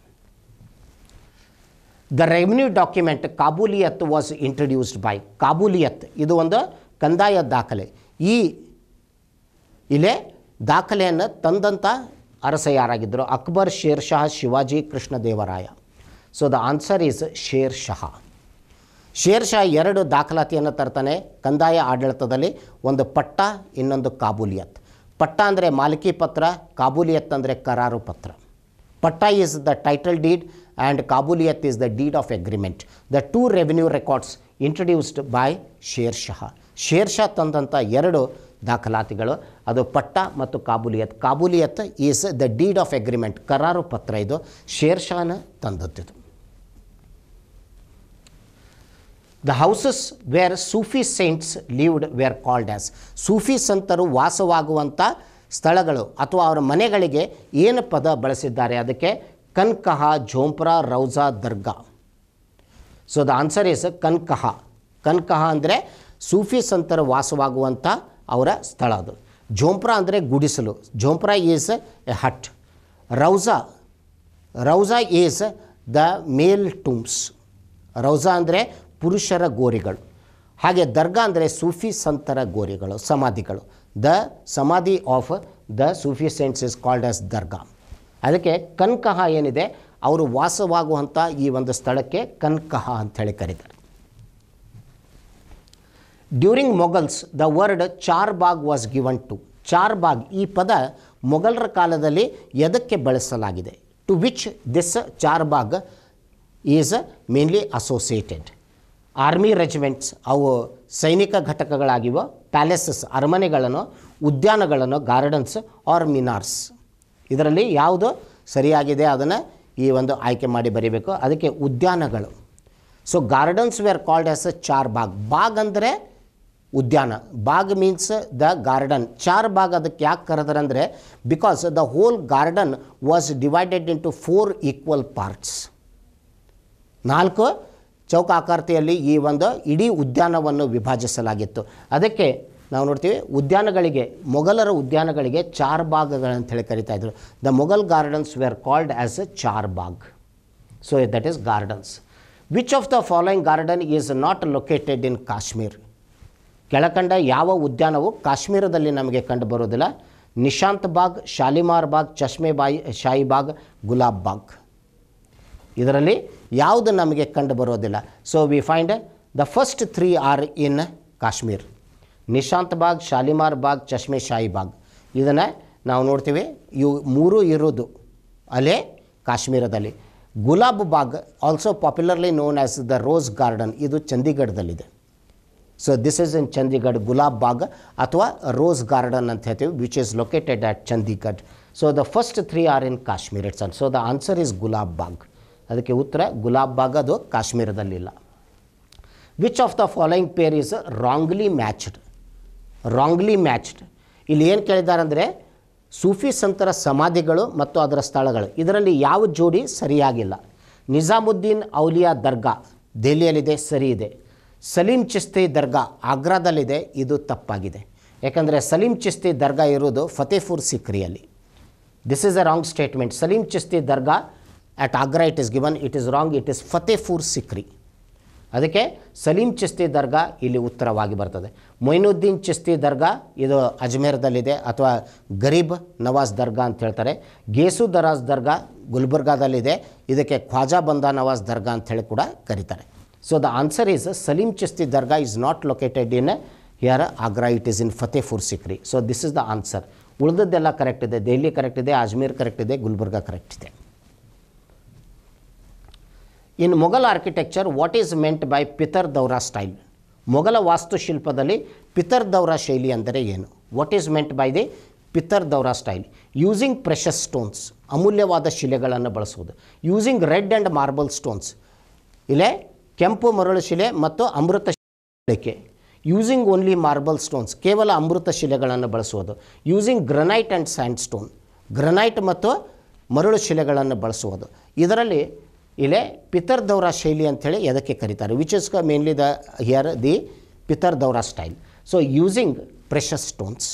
the revenue document Kabuliyat was introduced by Kabuliyat ಇದು ಒಂದು ಕಂದಾಯ ದಾಖಲೆ ಈ ಇಲ್ಲೇ ದಾಖಲೆಯನ್ನು ತಂದಂಥ ಅರಸ ಯಾರಾಗಿದ್ದರು Akbar Sher Shivaji Krishna Devaraya so the answer is Sher Shah Shershah ಎರಡು ದಾಖಲಾತಿಯನ್ನು ತರ್ತಾನೆ ಕಂದಾಯ ಆಡಳಿತದಲ್ಲಿ ಒಂದು ಪಟ್ಟ ಇನ್ನೊಂದು ಕಾಬೂಲಿಯತ್ ಪಟ್ಟ ಅಂದರೆ ಮಾಲಿಕಿ ಪತ್ರ ಕಾಬೂಲಿಯತ್ ಅಂದರೆ ಕರಾರು ಪತ್ರ patta is the title deed and Kabuliyat is the deed of agreement the two revenue records introduced by Sher Shershah ತಂದಂಥ ಎರಡು ದಾಖಲಾತಿಗಳು ಅದು ಪಟ್ಟ ಮತ್ತು Kabuliyat Kabuliyat is the deed of agreement ಕರಾರು ಪತ್ರ ಇದು ಶೇರ್ಷಾನ ತಂದದ್ದು the houses where Sufi saints lived were called as Sufi ಸಂತರು ವಾಸವಾಗುವಂಥ ಸ್ಥಳಗಳು ಅಥವಾ ಅವರ ಮನೆಗಳಿಗೆ ಏನು ಪದ ಬಳಸಿದ್ದಾರೆ ಅದಕ್ಕೆ khanqah jhompra rauza dargah so the answer is khanqah khanqah ಅಂದರೆ ಸೂಫಿ ಸಂತರು ವಾಸವಾಗುವಂಥ ಅವರ ಸ್ಥಳ ಅದು ಝೋಂಪ್ರ ಅಂದರೆ ಗುಡಿಸಲು jhompra is a hut rauza rauza is the male tombs ರೌಜಾ ಅಂದರೆ ಪುರುಷರ ಗೋರಿಗಳು ಹಾಗೆ ದರ್ಗಾ ಅಂದರೆ ಸೂಫಿ ಸಂತರ ಗೋರಿಗಳು ಸಮಾಧಿಗಳು the samadhi of the Sufi saints is called as dargah ಅದಕ್ಕೆ ಕನ್ಕಹ ಏನಿದೆ ಅವರು ವಾಸವಾಗುವಂಥ ಈ ಒಂದು ಸ್ಥಳಕ್ಕೆ ಕನ್ಕಹ ಹೇಳಿ ಕರೀತಾರೆ during Mughals the word char bagh was given to charbagh ಈ ಪದ ಮೊಘಲರ ಕಾಲದಲ್ಲಿ ಎದಕ್ಕೆ ಬಳಸಲಾಗಿದೆ to which this charbagh is mainly associated army regiments ಅವು ಸೈನಿಕ ಘಟಕಗಳಾಗಿವ ಪ್ಯಾಲೇಸಸ್ ಅರಮನೆಗಳನ್ನು ಉದ್ಯಾನಗಳನ್ನು ಗಾರ್ಡನ್ಸ್ ಆರ್ ಮಿನಾರ್ಸ್ ಇದರಲ್ಲಿ ಯಾವುದು ಸರಿಯಾಗಿದೆ ಅದನ್ನು ಈ ಒಂದು ಆಯ್ಕೆ ಮಾಡಿ ಬರೀಬೇಕು ಅದಕ್ಕೆ ಉದ್ಯಾನಗಳು so gardens were called as a char bagh ಬಾಗ್ ಅಂದರೆ ಉದ್ಯಾನ bagh means the garden char bagh ಅದಕ್ಕೆ ಯಾಕೆ ಅಂದರೆ because the whole garden was divided into four equal parts ನಾಲ್ಕು ಚೌಕಾಕೃತಿಯಲ್ಲಿ ಈ ಒಂದು ಇಡೀ ಉದ್ಯಾನವನ್ನು ವಿಭಾಜಿಸಲಾಗಿತ್ತು ಅದಕ್ಕೆ ನಾವು ನೋಡ್ತೀವಿ ಉದ್ಯಾನಗಳಿಗೆ ಮೊಘಲರ ಉದ್ಯಾನಗಳಿಗೆ ಚಾರ್ ಹೇಳಿ ಕರಿತಾ ಇದ್ದರು the Mughal gardens we are called as a char bagh so that is gardens which of the following garden is not located in Kashmir ಕೆಳಕಂಡ ಯಾವ ಉದ್ಯಾನವು ಕಾಶ್ಮೀರದಲ್ಲಿ ನಮಗೆ ಕಂಡು ಬರೋದಿಲ್ಲ ನಿಶಾಂತ್ ಬಾಗ್ ಶಾಲಿಮಾರ್ ಬಾಗ್ ಚಶ್ಮೆ ಬಾಯಿ ಶಾಯಿ ಬಾಗ್ ಗುಲಾಬ್ ಬಾಗ್ ಇದರಲ್ಲಿ ಯಾವುದು ನಮಗೆ ಕಂಡು ಬರೋದಿಲ್ಲ so we find the first three are in Kashmir Nishant Bagh Shalimar Bagh Chashme Shahi Bagh ಇದನ್ನು ನಾವು ನೋಡ್ತೀವಿ ಇವು ಮೂರು ಇರೋದು ಅಲ್ಲೇ ಕಾಶ್ಮೀರದಲ್ಲಿ Gulab Bagh also popularly known as the rose garden ಇದು ಚಂಡೀಗಢದಲ್ಲಿದೆ so this is in Chandigarh Gulab Bagh ಅಥವಾ ರೋಸ್ ಗಾರ್ಡನ್ ಅಂತ ಹೇಳ್ತೀವಿ which is located at Chandigarh so the first three are in Kashmir it's so the answer is Gulab Bagh ಅದಕ್ಕೆ ಉತ್ತರ ಗುಲಾಬ್ ಬಾಗ್ ಅದು ಕಾಶ್ಮೀರದಲ್ಲಿಲ್ಲ which of the following pair is wrongly matched wrongly matched ಇಲ್ಲಿ ಏನು ಕೇಳಿದ್ದಾರೆ ಅಂದರೆ ಸೂಫಿ ಸಂತರ ಸಮಾಧಿಗಳು ಮತ್ತು ಅದರ ಸ್ಥಳಗಳು ಇದರಲ್ಲಿ ಯಾವ ಜೋಡಿ ಸರಿಯಾಗಿಲ್ಲ ನಿಜಾಮುದ್ದೀನ್ ಔಲಿಯಾ ದರ್ಗಾ ದೆಹಲಿಯಲ್ಲಿದೆ ಸರಿ ಇದೆ ಸಲೀಂ ಚಿಸ್ತಿ ದರ್ಗಾ ಆಗ್ರಾದಲ್ಲಿದೆ ಇದು ತಪ್ಪಾಗಿದೆ ಯಾಕಂದರೆ ಸಲೀಂ ಚಿಸ್ತಿ ದರ್ಗಾ ಇರೋದು ಫತೇಪುರ್ ಸಿಕ್ರಿಯಲ್ಲಿ this is a wrong statement Salim Chishti Dargah at Agra it is given it is wrong it is Fatehpur Sikri ಅದಕ್ಕೆ ಸಲೀಂ ಚಿಸ್ತಿ ದರ್ಗಾ ಇಲ್ಲಿ ಉತ್ತರವಾಗಿ ಬರ್ತದೆ ಮೊಯ್ನುದ್ದೀನ್ ಚಿಸ್ತಿ ದರ್ಗಾ ಇದು ಅಜ್ಮೇರ್ದಲ್ಲಿದೆ ಅಥವಾ ಗರೀಬ್ ನವಾಜ್ ದರ್ಗಾ ಅಂತ ಹೇಳ್ತಾರೆ ಗೇಸು ದರಾಜ್ ದರ್ಗಾ ಗುಲ್ಬರ್ಗಾದಲ್ಲಿದೆ ಇದಕ್ಕೆ ಖ್ವಾಜಾ ಬಂದಾ ನವಾಜ್ ದರ್ಗಾ ಅಂತ ಹೇಳಿ ಕೂಡ ಕರೀತಾರೆ so the answer is Salim Chishti Dargah is not located in here Agra it is in Fatehpur Sikri so this is the answer ಉಳಿದದ್ದೆಲ್ಲ ಕರೆಕ್ಟ್ ಇದೆ ದೆಹಲಿ ಕರೆಕ್ಟ್ ಇದೆ ಅಜ್ಮೀರ್ ಕರೆಕ್ಟ್ ಇದೆ ಗುಲ್ಬರ್ಗಾ ಕರೆಕ್ಟ್ ಇದೆ in Mughal architecture what is meant by pietra dura style ಮೊಘಲ ವಾಸ್ತುಶಿಲ್ಪದಲ್ಲಿ ಪಿತರ್ ದೌರಾ ಶೈಲಿ ಅಂದರೆ ಏನು what is meant by the pietra dura style using precious stones ಅಮೂಲ್ಯವಾದ ಶಿಲೆಗಳನ್ನು ಬಳಸುವುದು using red and marble stones ಇಲ್ಲೇ ಕೆಂಪು ಮರಳು ಶಿಲೆ ಮತ್ತು ಅಮೃತ ಶಿಲೆಕೆ ಯೂಸಿಂಗ್ ಓನ್ಲಿ ಮಾರ್ಬಲ್ ಸ್ಟೋನ್ಸ್ ಕೇವಲ ಅಮೃತ ಶಿಲೆಗಳನ್ನು ಬಳಸುವುದು using granite and sand stone granite ಮತ್ತು ಮರಳು ಶಿಲೆಗಳನ್ನು ಬಳಸುವುದು ಇದರಲ್ಲಿ ಇಲ್ಲೇ ಪಿತರ್ ದೌರಾ ಶೈಲಿ ಅಂಥೇಳಿ ಅದಕ್ಕೆ ಕರೀತಾರೆ ವಿಚ್ ಇಸ್ ಕ mainly the here the pietra dura style so using precious stones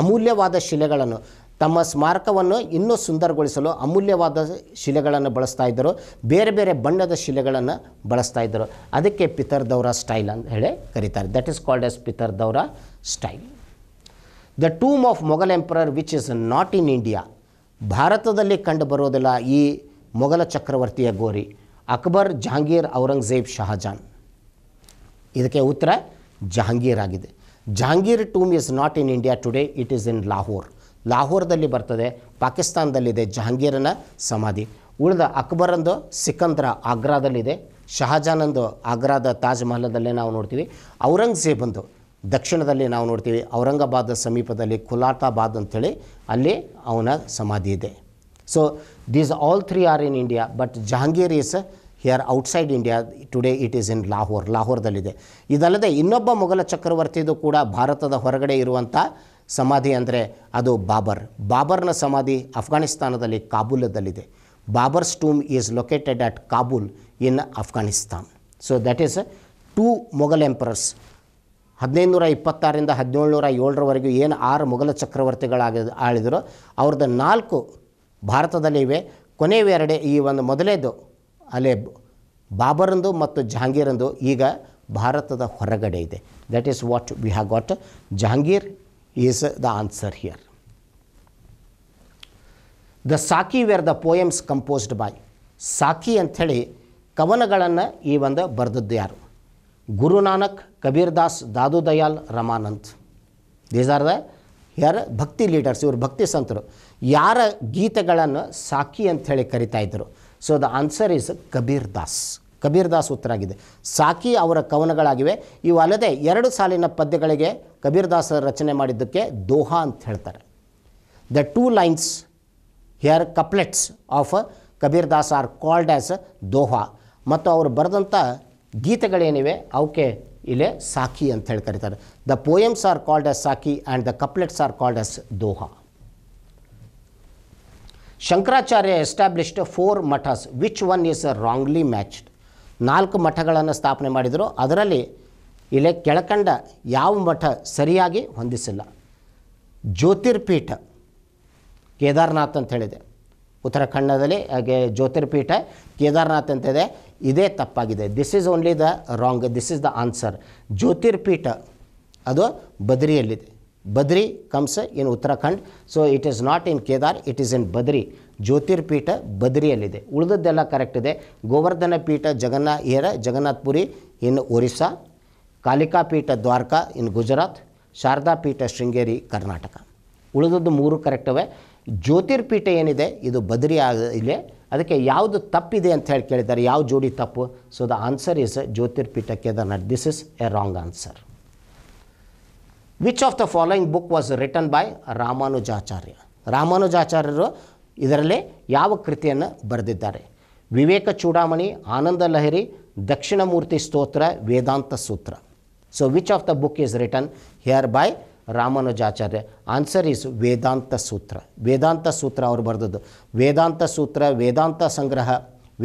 ಅಮೂಲ್ಯವಾದ ಶಿಲೆಗಳನ್ನು ತಮ್ಮ ಸ್ಮಾರಕವನ್ನು ಇನ್ನೂ ಸುಂದರಗೊಳಿಸಲು ಅಮೂಲ್ಯವಾದ ಶಿಲೆಗಳನ್ನು ಬಳಸ್ತಾ ಇದ್ದರು ಬೇರೆ ಬೇರೆ ಬಣ್ಣದ ಶಿಲೆಗಳನ್ನು ಬಳಸ್ತಾ ಇದ್ದರು ಅದಕ್ಕೆ ಪಿತರ್ ದೌರಾ ಸ್ಟೈಲ್ ಅಂತ ಹೇಳಿ ಕರೀತಾರೆ that is called as pietra dura style the tomb of Mughal emperor which is not in India ಭಾರತದಲ್ಲಿ ಕಂಡುಬರೋದಿಲ್ಲ ಈ ಮೊಘಲ ಚಕ್ರವರ್ತಿಯ ಗೋರಿ ಅಕ್ಬರ್ ಜಹಾಂಗೀರ್ ಔರಂಗಜೇಬ್ ಶಹಜಾನ್ ಇದಕ್ಕೆ ಉತ್ತರ ಜಹಾಂಗೀರ್ ಆಗಿದೆ Jahangir tomb is not in India today it is in Lahore ಲಾಹೋರ್ದಲ್ಲಿ ಬರ್ತದೆ ಪಾಕಿಸ್ತಾನದಲ್ಲಿದೆ ಜಹಾಂಗೀರನ ಸಮಾಧಿ ಉಳಿದ ಅಕ್ಬರಂದು ಸಿಕಂದ್ರ ಆಗ್ರಾದಲ್ಲಿದೆ ಶಹಜಾನಂದು ಆಗ್ರಾದ ತಾಜ್ ಮಹಲದಲ್ಲೇ ನಾವು ನೋಡ್ತೀವಿ ಔರಂಗಜೇಬಂದು ದಕ್ಷಿಣದಲ್ಲಿ ನಾವು ನೋಡ್ತೀವಿ ಔರಂಗಾಬಾದ್ ಸಮೀಪದಲ್ಲಿ ಕುಲಾಟಾಬಾದ್ ಅಂಥೇಳಿ ಅಲ್ಲಿ ಅವನ ಸಮಾಧಿ ಇದೆ so These all three are in India, but Jahangir is here outside India today it is in Lahore ಲಾಹೋರ್ದಲ್ಲಿದೆ ಇದಲ್ಲದೆ ಇನ್ನೊಬ್ಬ ಮೊಘಲ ಚಕ್ರವರ್ತಿದು ಕೂಡ ಭಾರತದ ಹೊರಗಡೆ ಇರುವಂಥ ಸಮಾಧಿ ಅಂದರೆ ಅದು ಬಾಬರ್ ಬಾಬರ್ನ ಸಮಾಧಿ ಅಫ್ಘಾನಿಸ್ತಾನದಲ್ಲಿ ಕಾಬೂಲದಲ್ಲಿದೆ Babur's tomb is located at Kabul in Afghanistan so that is two uh, Mughal emperors ಹದಿನೈದುನೂರ ಇಪ್ಪತ್ತಾರರಿಂದ ಹದಿನೇಳುನೂರ ಏಳರವರೆಗೂ ಏನು ಆರು ಮೊಘಲ ಚಕ್ರವರ್ತಿಗಳಾಗ ಆಳಿದರು ಅವ್ರದ್ದು ನಾಲ್ಕು ಭಾರತದಲ್ಲಿ ಇವೆ ಕೊನೆಯವೆರಡೆ ಈ ಒಂದು ಮೊದಲೇದು ಅಲೆ ಬಾಬರಂದು ಮತ್ತು ಜಹಾಂಗೀರಂದು ಈಗ ಭಾರತದ ಹೊರಗಡೆ ಇದೆ that is what we have got Jahangir is the answer here the sakhi were the poems composed by sakhi ಅಂಥೇಳಿ ಕವನಗಳನ್ನು ಈ ಒಂದು ಬರೆದದ್ದು ಯಾರು Guru Nanak Kabir Das Dadu Dayal Ramanand these are the here bhakti leaders ಇವರು ಭಕ್ತಿ ಸಂತರು ಯಾರ ಗೀತೆಗಳನ್ನು ಸಾಕಿ ಅಂಥೇಳಿ ಕರಿತಾ ಇದ್ದರು so the answer is Kabir Das Kabir Das ಉತ್ತರ ಆಗಿದೆ ಸಾಕಿ ಅವರ ಕವನಗಳಾಗಿವೆ ಇವು ಅಲ್ಲದೆ ಎರಡು ಸಾಲಿನ ಪದ್ಯಗಳಿಗೆ ಕಬೀರ್ ದಾಸ್ ರಚನೆ ಮಾಡಿದ್ದಕ್ಕೆ ದೋಹ ಅಂತ ಹೇಳ್ತಾರೆ the two lines here couplets of Kabir Das are called as doha ಮತ್ತು ಅವರು ಬರೆದಂಥ ಗೀತೆಗಳೇನಿವೆ ಅವಕ್ಕೆ ಇಲ್ಲೇ ಸಾಕಿ ಅಂತ ಹೇಳಿ ಕರೀತಾರೆ the poems are called as sakhi and the couplets are called as doha Shankaracharya established four maths which one is wrongly matched ನಾಲ್ಕು ಮಠಗಳನ್ನು ಸ್ಥಾಪನೆ ಮಾಡಿದರು ಅದರಲ್ಲಿ ಇಲ್ಲೇ ಕೆಳಕಂಡ ಯಾವ ಮಠ ಸರಿಯಾಗಿ ಹೊಂದಿಸಿಲ್ಲ ಜ್ಯೋತಿರ್ಪೀಠ ಕೇದಾರನಾಥ್ ಅಂತ ಹೇಳಿದೆ ಉತ್ತರಾಖಂಡದಲ್ಲಿ ಹಾಗೆ ಜ್ಯೋತಿರ್ಪೀಠ ಅಂತ ಅಂತಿದೆ ಇದೇ ತಪ್ಪಾಗಿದೆ this is only the wrong this is the answer Jyotirpeetha ಅದು ಬದರಿಯಲ್ಲಿದೆ Badri comes in Uttarakhand so it is not in Kedar it is in Badri Jyotirpeetha ಬದ್ರಿಯಲ್ಲಿದೆ ಉಳಿದದ್ದೆಲ್ಲ ಕರೆಕ್ಟ್ ಇದೆ ಗೋವರ್ಧನ ಪೀಠ ಜಗನ್ನಾ ಏರ ಜಗನ್ನಾಥ್ಪುರಿ ಇನ್ ಒರಿಸ್ಸಾ ಕಾಲಿಕಾ ಪೀಠ ದ್ವಾರಕಾ ಇನ್ ಗುಜರಾತ್ ಶಾರದಾ ಪೀಠ ಶೃಂಗೇರಿ ಕರ್ನಾಟಕ ಉಳಿದದ್ದು ಮೂರು ಕರೆಕ್ಟವೆ ಜ್ಯೋತಿರ್ಪೀಠ ಏನಿದೆ ಇದು ಬದ್ರಿ ಇಲ್ಲೇ ಅದಕ್ಕೆ ಯಾವುದು ತಪ್ಪಿದೆ ಅಂತ ಹೇಳಿ ಕೇಳಿದ್ದಾರೆ ಯಾವ ಜೋಡಿ ತಪ್ಪು so the answer is Jyotirpeetha Kedarnath this is a wrong answer which of the following book was written by Ramanujacharya ರಾಮಾನುಜಾಚಾರ್ಯರು ಇದರಲ್ಲಿ ಯಾವ ಕೃತಿಯನ್ನು ಬರೆದಿದ್ದಾರೆ ವಿವೇಕ ಚೂಡಾಮಣಿ ಆನಂದ ಲಹರಿ ದಕ್ಷಿಣ ಮೂರ್ತಿ Stotra Vedanta Sutra so which of the book is written here by Ramanujacharya answer is Vedanta Sutra Vedanta ಸೂತ್ರ ಅವರು ಬರೆದದ್ದು ವೇದಾಂತ ಸೂತ್ರ ವೇದಾಂತ ಸಂಗ್ರಹ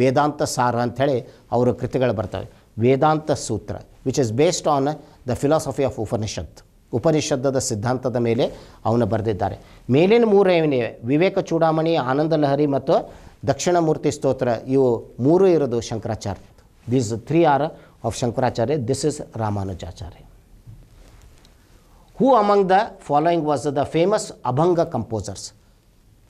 ವೇದಾಂತ ಸಾರ ಅಂಥೇಳಿ ಅವರ ಕೃತಿಗಳು ಬರ್ತವೆ Vedanta Sutra which is based on the philosophy of Upanishad ಉಪನಿಷದ್ದದ ಸಿದ್ಧಾಂತದ ಮೇಲೆ ಅವನು ಬರೆದಿದ್ದಾರೆ ಮೇಲಿನ ಮೂರನೇ ವಿವೇಕ ಚೂಡಾಮಣಿ ಆನಂದ ಲಹರಿ ಮತ್ತು ಮೂರ್ತಿ ಸ್ತೋತ್ರ ಇವು ಮೂರು ಇರೋದು Shankaracharya these three are of Shankaracharya this is Ramanujacharya who among the following was the famous abhanga composers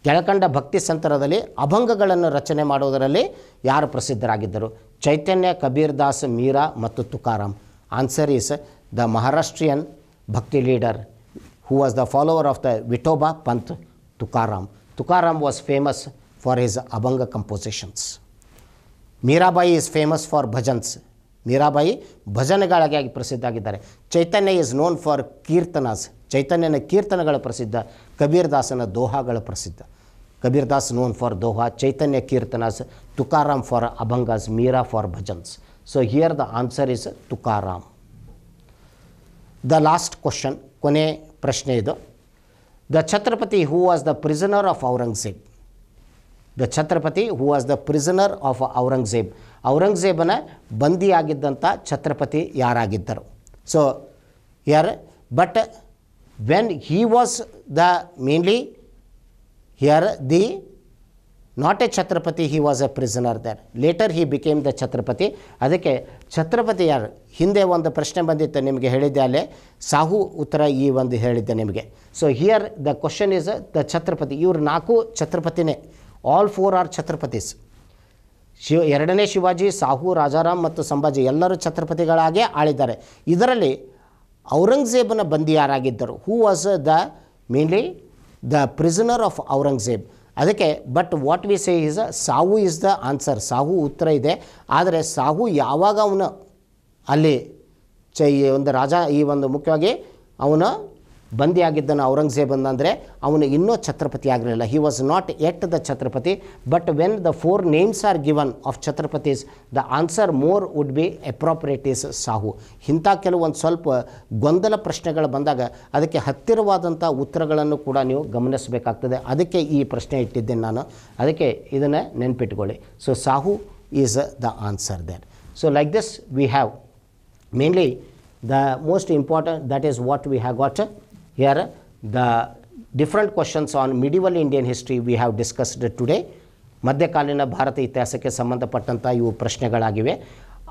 ಕೆಳಕಂಡ ಭಕ್ತಿ ಸಂತರದಲ್ಲಿ ಅಭಂಗಗಳನ್ನು ರಚನೆ ಮಾಡುವುದರಲ್ಲಿ ಯಾರು ಪ್ರಸಿದ್ಧರಾಗಿದ್ದರು ಚೈತನ್ಯ ಕಬೀರ್ ದಾಸ್ ಮೀರಾ ಮತ್ತು Tukaram answer is the Maharashtrian Bhakti leader who was the follower of the Vitoba Pant Tukaram. Tukaram was famous for his abhanga compositions Meerabai is famous for bhajans Meerabai ಭಜನೆಗಳಿಗಾಗಿ ಪ್ರಸಿದ್ಧಾಗಿದ್ದಾರೆ Chaitanya is known for kirtanas ಚೈತನ್ಯನ ಕೀರ್ತನಗಳ ಪ್ರಸಿದ್ಧ ಕಬೀರ್ದಾಸನ ದೋಹಾಗಳ ಪ್ರಸಿದ್ಧ Kabirdas known for doha Chaitanya kirtanas Tukaram for abhangas Meera for bhajans so here the answer is Tukaram the last question ಕೊನೆ ಪ್ರಶ್ನೆ ಇದು the Chhatrapati who was the prisoner of Aurangzeb the Chhatrapati who was the prisoner of Aurangzeb ಔರಂಗಜೇಬನ ಬಂದಿಯಾಗಿದ್ದಂಥ ಛತ್ರಪತಿ ಯಾರಾಗಿದ್ದರು ಸೊ ಯರ್ but when he was the mainly here the not a Chhatrapati he was a prisoner there later he became the Chhatrapati ಅದಕ್ಕೆ ಛತ್ರಪತಿ ಯಾರು ಹಿಂದೆ ಒಂದು ಪ್ರಶ್ನೆ ಬಂದಿತ್ತು ನಿಮಗೆ ಹೇಳಿದ್ದೆ ಅಲ್ಲೇ ಸಾಹು ಉತ್ತರ ಈ ಒಂದು ಹೇಳಿದ್ದೆ ನಿಮಗೆ so here the question is the Chhatrapati ಇವರು ನಾಲ್ಕು ಛತ್ರಪತಿನೇ all four are Chhatrapatis Shiva ಎರಡನೇ ಶಿವಾಜಿ ಸಾಹು ರಾಜಾರಾಮ್ ಮತ್ತು ಸಂಭಾಜಿ ಎಲ್ಲರೂ ಛತ್ರಪತಿಗಳಾಗೆ ಆಳಿದ್ದಾರೆ ಇದರಲ್ಲಿ ಔರಂಗಜೇಬನ ಬಂದಿ ಯಾರಾಗಿದ್ದರು who was the mainly the prisoner of Aurangzeb ಅದಕ್ಕೆ but what we say is Sahu is the answer Sahu ಉತ್ತರ ಇದೆ ಆದರೆ ಸಾಹು ಯಾವಾಗ ಅವನು ಅಲ್ಲಿ ಚ ಒಂದು ರಾಜ ಈ ಒಂದು ಮುಖ್ಯವಾಗಿ ಅವನು ಬಂದಿಯಾಗಿದ್ದನು ಔರಂಗಜೇಬ್ ಅಂದರೆ ಅವನು ಇನ್ನೂ ಛತ್ರಪತಿ ಆಗಿರಲಿಲ್ಲ he was not yet the Chhatrapati but when the four names are given of Chhatrapatis the answer more would be appropriate is Sahu ಇಂಥ ಕೆಲವೊಂದು ಸ್ವಲ್ಪ ಗೊಂದಲ ಪ್ರಶ್ನೆಗಳು ಬಂದಾಗ ಅದಕ್ಕೆ ಹತ್ತಿರವಾದಂಥ ಉತ್ತರಗಳನ್ನು ಕೂಡ ನೀವು ಗಮನಿಸಬೇಕಾಗ್ತದೆ ಅದಕ್ಕೆ ಈ ಪ್ರಶ್ನೆ ಇಟ್ಟಿದ್ದೇನೆ ನಾನು ಅದಕ್ಕೆ ಇದನ್ನು ನೆನ್ಪಿಟ್ಕೊಳ್ಳಿ so Sahu is the answer that so like this we have mainly the most important that is what we have got Here the different questions on medieval Indian history we have discussed today ಮಧ್ಯಕಾಲೀನ ಭಾರತ ಇತಿಹಾಸಕ್ಕೆ ಸಂಬಂಧಪಟ್ಟಂಥ ಇವು ಪ್ರಶ್ನೆಗಳಾಗಿವೆ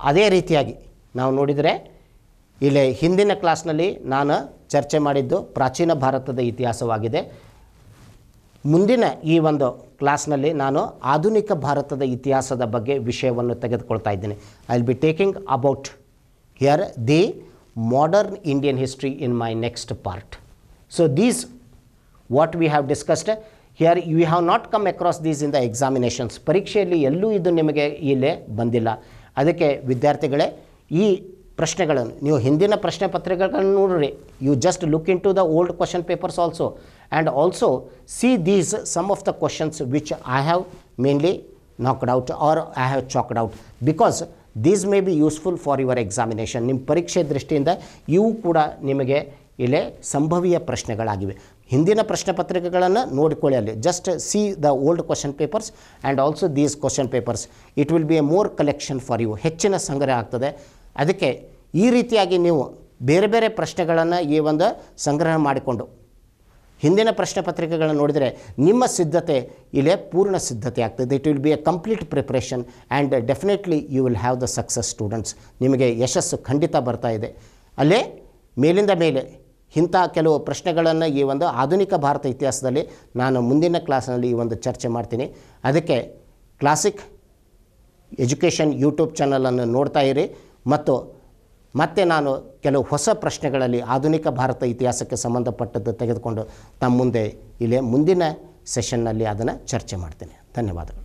ಅದೇ ರೀತಿಯಾಗಿ ನಾವು ನೋಡಿದರೆ ಇಲ್ಲಿ ಹಿಂದಿನ ಕ್ಲಾಸ್ನಲ್ಲಿ ನಾನು ಚರ್ಚೆ ಮಾಡಿದ್ದು ಪ್ರಾಚೀನ ಭಾರತದ ಇತಿಹಾಸವಾಗಿದೆ ಮುಂದಿನ ಈ ಒಂದು ಕ್ಲಾಸ್ನಲ್ಲಿ ನಾನು ಆಧುನಿಕ ಭಾರತದ ಇತಿಹಾಸದ ಬಗ್ಗೆ ವಿಷಯವನ್ನು ತೆಗೆದುಕೊಳ್ತಾ ಇದ್ದೇನೆ I will be taking about here the modern Indian history in my next part so these what we have discussed here you have not come across these in the examinations ಪರೀಕ್ಷೆಯಲ್ಲಿ ಎಲ್ಲೂ ಇದು ನಿಮಗೆ ಇಲ್ಲೇ ಬಂದಿಲ್ಲ ಅದಕ್ಕೆ ವಿದ್ಯಾರ್ಥಿಗಳೇ ಈ ಪ್ರಶ್ನೆಗಳನ್ನು ನೀವು ಹಿಂದಿನ ಪ್ರಶ್ನೆ ಪತ್ರಿಕೆಗಳನ್ನು ನೋಡ್ರಿ you just look into the old question papers also and also see these some of the questions which I have mainly knocked out or I have chalked out because these may be useful for your examination ನಿಮ್ಮ ಪರೀಕ್ಷೆ ದೃಷ್ಟಿಯಿಂದ ಇವು ಕೂಡ ನಿಮಗೆ ಇಲ್ಲಿ ಸಂಭವೀಯ ಪ್ರಶ್ನೆಗಳಾಗಿವೆ ಹಿಂದಿನ ಪ್ರಶ್ನೆ ಪತ್ರಿಕೆಗಳನ್ನು ನೋಡಿಕೊಳ್ಳಿ ಅಲ್ಲಿ just see the old question papers and also these question papers it will be a more collection for you ಹೆಚ್ಚಿನ ಸಂಗ್ರಹ ಆಗ್ತದೆ ಅದಕ್ಕೆ ಈ ರೀತಿಯಾಗಿ ನೀವು ಬೇರೆ ಬೇರೆ ಪ್ರಶ್ನೆಗಳನ್ನು ಈ ಒಂದು ಸಂಗ್ರಹ ಮಾಡಿಕೊಂಡು ಹಿಂದಿನ ಪ್ರಶ್ನೆ ಪತ್ರಿಕೆಗಳನ್ನು ನೋಡಿದರೆ ನಿಮ್ಮ ಸಿದ್ಧತೆ ಇಲ್ಲಿ ಪೂರ್ಣ ಸಿದ್ಧತೆ ಆಗ್ತದೆ it will be a complete preparation and definitely you will have the success students ನಿಮಗೆ ಯಶಸ್ಸು ಖಂಡಿತ ಬರ್ತಾ ಇದೆ ಅಲ್ಲೇ ಮೇಲಿಂದ ಮೇಲೆ ಇಂಥ ಕೆಲವು ಪ್ರಶ್ನೆಗಳನ್ನು ಈ ಒಂದು ಆಧುನಿಕ ಭಾರತ ಇತಿಹಾಸದಲ್ಲಿ ನಾನು ಮುಂದಿನ ಕ್ಲಾಸ್ನಲ್ಲಿ ಈ ಒಂದು ಚರ್ಚೆ ಮಾಡ್ತೀನಿ ಅದಕ್ಕೆ ಕ್ಲಾಸಿಕ್ ಎಜುಕೇಷನ್ ಯೂಟ್ಯೂಬ್ ಚಾನಲನ್ನು ನೋಡ್ತಾ ಇರಿ ಮತ್ತು ಮತ್ತೆ ನಾನು ಕೆಲವು ಹೊಸ ಪ್ರಶ್ನೆಗಳಲ್ಲಿ ಆಧುನಿಕ ಭಾರತ ಇತಿಹಾಸಕ್ಕೆ ಸಂಬಂಧಪಟ್ಟದ್ದು ತೆಗೆದುಕೊಂಡು ತಮ್ಮ ಮುಂದೆ ಇಲ್ಲಿ ಮುಂದಿನ ಸೆಷನ್ನಲ್ಲಿ ಅದನ್ನು ಚರ್ಚೆ ಮಾಡ್ತೀನಿ ಧನ್ಯವಾದಗಳು